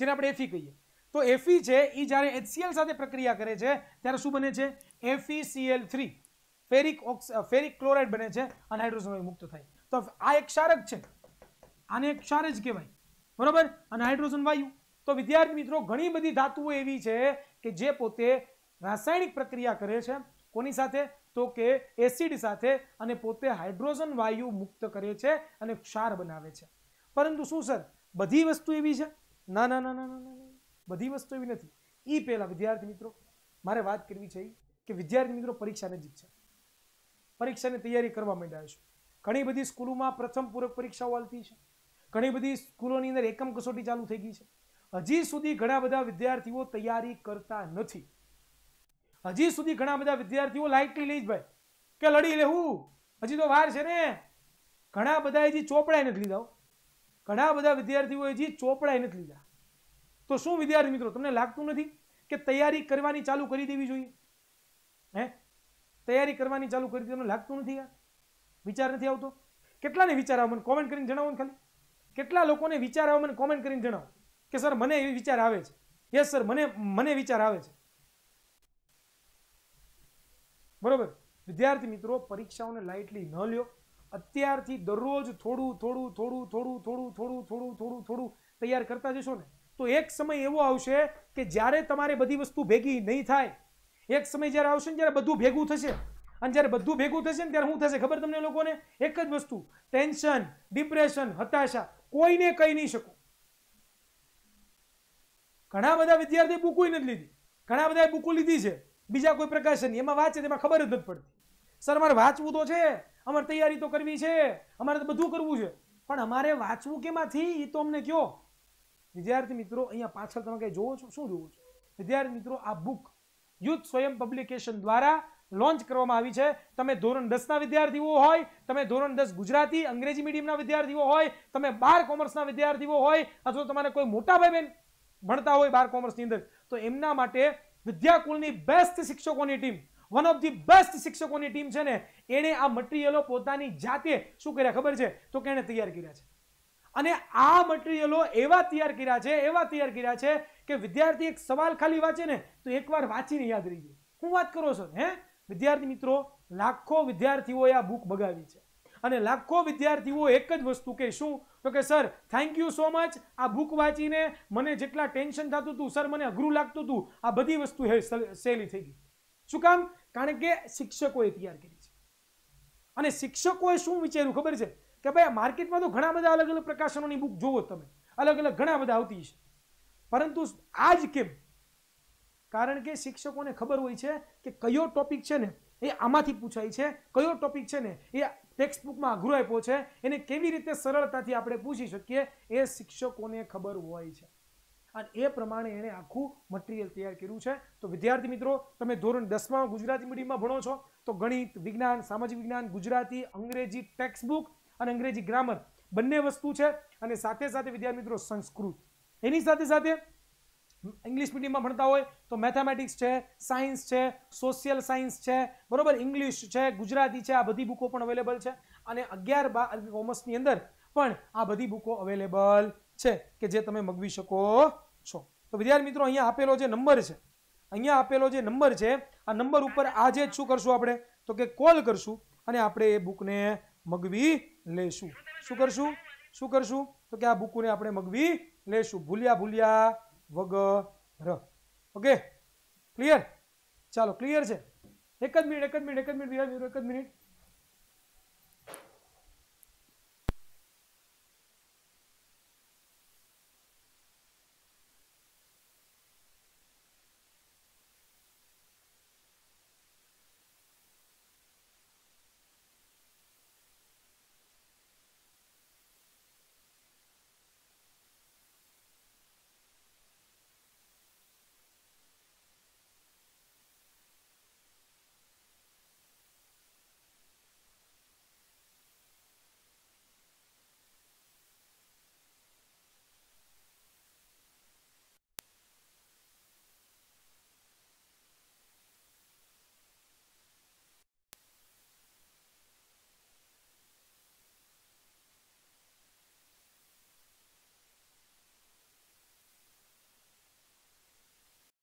જેને આપણે એફી કહીએ તો એફી છે એ જ્યારે એચસીએલ સાથે પ્રક્રિયા કરે છે ત્યારે શું બને છે FeCl three ferric ox ferric chloride બને છે અને હાઇડ્રોજન મુક્ત થાય તો આ એક ક્ષારક છે આને એક ક્ષાર જ કહેવાય બરોબર અને હાઇડ્રોજન વાયુ તો વિદ્યાર્થી મિત્રો ઘણી બધી ધાતુઓ એવી છે કે જે પોતે રાસાયણિક પ્રક્રિયા કરે છે કોની સાથે તો કે એસિડ સાથે અને પોતે હાઇડ્રોજન વાયુ મુક્ત કરે છે અને ક્ષાર બનાવે છે પરંતુ શું સર બધી વસ્તુ એવી છે ના ના ના ના ના બધી વસ્તુ એવી નથી એ પહેલાં વિદ્યાર્થી મિત્રો મારે વાત કરવી છે કે વિદ્યાર્થી મિત્રો પરીક્ષાને જીતશે પરીક્ષાની તૈયારી કરવા માંડ્યા છે ઘણી બધી સ્કૂલોમાં પ્રથમ પૂરક પરીક્ષાઓ આવતી છે ઘણી બધી સ્કૂલોની અંદર એકમ કસોટી ચાલુ થઈ ગઈ છે હજી સુધી ઘણા બધા વિદ્યાર્થીઓ તૈયારી કરતા નથી હજી સુધી ઘણા બધા વિદ્યાર્થીઓ લાઇટલી લઈ જ ભાઈ કે લડી લેવું હજી તો વાર છે ને ઘણા બધા હજી ચોપડાઈ નથી લીધા ઘણા બધા વિદ્યાર્થીઓ હજી ચોપડાઈ નથી લીધા તો શું વિદ્યાર્થી મિત્રો તમને લાગતું નથી કે તૈયારી કરવાની ચાલુ કરી દેવી જોઈએ હે તૈયારી કરવાની ચાલુ કરી દીધી લાગતું નથી યાર વિચાર નથી આવતો કેટલાને વિચાર આવે મને કોમેન્ટ કરીને જણાવો ને ખાલી કેટલા લોકોને વિચાર આવે મને કોમેન્ટ કરીને જણાવો કે સર મને એવી વિચાર આવે છે યસ સર મને મને વિચાર આવે છે બરોબર વિદ્યાર્થી મિત્રો પરીક્ષાઓને લાઇટલી ન લ્યો અત્યારથી દરરોજ થોડું થોડું થોડું થોડું થોડું થોડું થોડું થોડું થોડું તૈયાર કરતા જશો ને તો એક સમય એવો આવશે કે જ્યારે તમારે બધી વસ્તુ ભેગી નહીં થાય એક સમય જ્યારે આવશે ને જ્યારે બધું ભેગું થશે અને જ્યારે બધું ભેગું થશે ને ત્યારે શું થશે ખબર તમને લોકોને એક જ વસ્તુ ટેન્શન ડિપ્રેશન હતાશા કોઈને કહી નહીં શકો ઘણા બધા વિદ્યાર્થી બુકુય નથી લીધી ઘણા બધાએ બુકુ લીધી છે બીજા કોઈ પ્રકાશન એમાં વાંચે તેમાં ખબર જ નથી પડતી સર અમારે વાંચવું તો છે અમારે તૈયારી તો કરવી છે અમારે તો બધું કરવું છે પણ અમારે વાંચવું કેમાંથી એ તો અમને કયો વિદ્યાર્થી મિત્રો અહીંયા પાછળ તમે કઈ જોવો છો શું જોવો છો વિદ્યાર્થી મિત્રો આ બુક યુથ સ્વયં પબ્લિકેશન દ્વારા લોન્ચ કરવામાં આવી છે તમે ધોરણ દસના વિદ્યાર્થીઓ હોય તમે ધોરણ દસ ગુજરાતી અંગ્રેજી મીડિયમના વિદ્યાર્થીઓ હોય તમે બાર કોમર્સના વિદ્યાર્થીઓ હોય અથવા તમારે કોઈ મોટા ભાઈ બહેન ભણતા હોય બાર કોમર્સની અંદર તો એમના માટે વિદ્યાકુલની બેસ્ટ શિક્ષકોની team one of the best શિક્ષકોની ટીમ છે ને એણે આ મટીરિયલો પોતાની જાતે શું કર્યા ખબર છે તો કે એણે તૈયાર કર્યા છે અને આ મટીરિયલો એવા તૈયાર કર્યા છે એવા તૈયાર કર્યા છે કે વિદ્યાર્થી એક સવાલ ખાલી વાંચે ને તો એકવાર વાંચીને યાદ રહી જાય હું વાત કરો છો હે વિદ્યાર્થી મિત્રો લાખો વિદ્યાર્થીઓએ આ બુક બગાવી છે અને લાખો વિદ્યાર્થીઓ એક જ વસ્તુ કે શું તો કે sir thank you so much આ બુક વાંચીને મને જેટલા ટેન્શન થતું હતું સર મને અઘરું લાગતું હતું આ બધી વસ્તુ સહેલી થઈ ગઈ શું કામ કારણ કે શિક્ષકોએ તૈયાર કરી છે અને શિક્ષકોએ શું વિચાર્યું ખબર છે કે ભાઈ માર્કેટમાં તો ઘણા બધા અલગ અલગ પ્રકાશનોની બુક જુઓ તમે અલગ અલગ ઘણા બધા આવતી છે પરંતુ આજ કેમ કારણ કે શિક્ષકોને ખબર હોય છે કે કયો ટોપિક છે ને એ આમાંથી પૂછાય છે કયો ટોપિક છે ને એ ટેક્સ્ટ બુકમાં અઘરો આપ્યો છે એને કેવી રીતે સરળતાથી આપણે પૂછી શકીએ એ શિક્ષકોને ખબર હોય છે અને એ પ્રમાણે એણે આખું મટીરિયલ તૈયાર કર્યું છે તો વિદ્યાર્થી મિત્રો તમે ધોરણ દસમાં ગુજરાતી મીડિયમમાં ભણો છો તો ગણિત વિજ્ઞાન સામાજિક વિજ્ઞાન ગુજરાતી અંગ્રેજી ટેક્સ્ટ બુક અને અંગ્રેજી ગ્રામર બંને વસ્તુ છે અને સાથે સાથે વિદ્યાર્થી મિત્રો સંસ્કૃત એની સાથે સાથે ઇંગ્લિશ મીડિયમમાં ભણતા હોય તો મેથેમેટિક્સ છે સાયન્સ છે સોશિયલ સાયન્સ છે બરોબર ઇંગ્લિશ છે ગુજરાતી છે આ બધી બુકો પણ અવેલેબલ છે અને અગિયાર બાર કોમર્સની અંદર પણ આ બધી બુકો અવેલેબલ છે કે જે તમે મગવી શકો છો તો વિદ્યાર્થી મિત્રો અહીંયા આપેલો જે નંબર છે અહીંયા આપેલો જે નંબર છે આ નંબર ઉપર આજે જ શું કરશું આપણે તો કે કોલ કરશું અને આપણે એ બુકને મગવી લેશું શું કરશું શું કરશું તો કે આ બુકોને આપણે મગવી લેશું ભૂલ્યા ભૂલ્યા વગર ઓકે ક્લિયર ચાલો ક્લિયર છે એક જ મિનિટ એક જ મિનિટ એક જ મિનિટ એક જ મિનિટ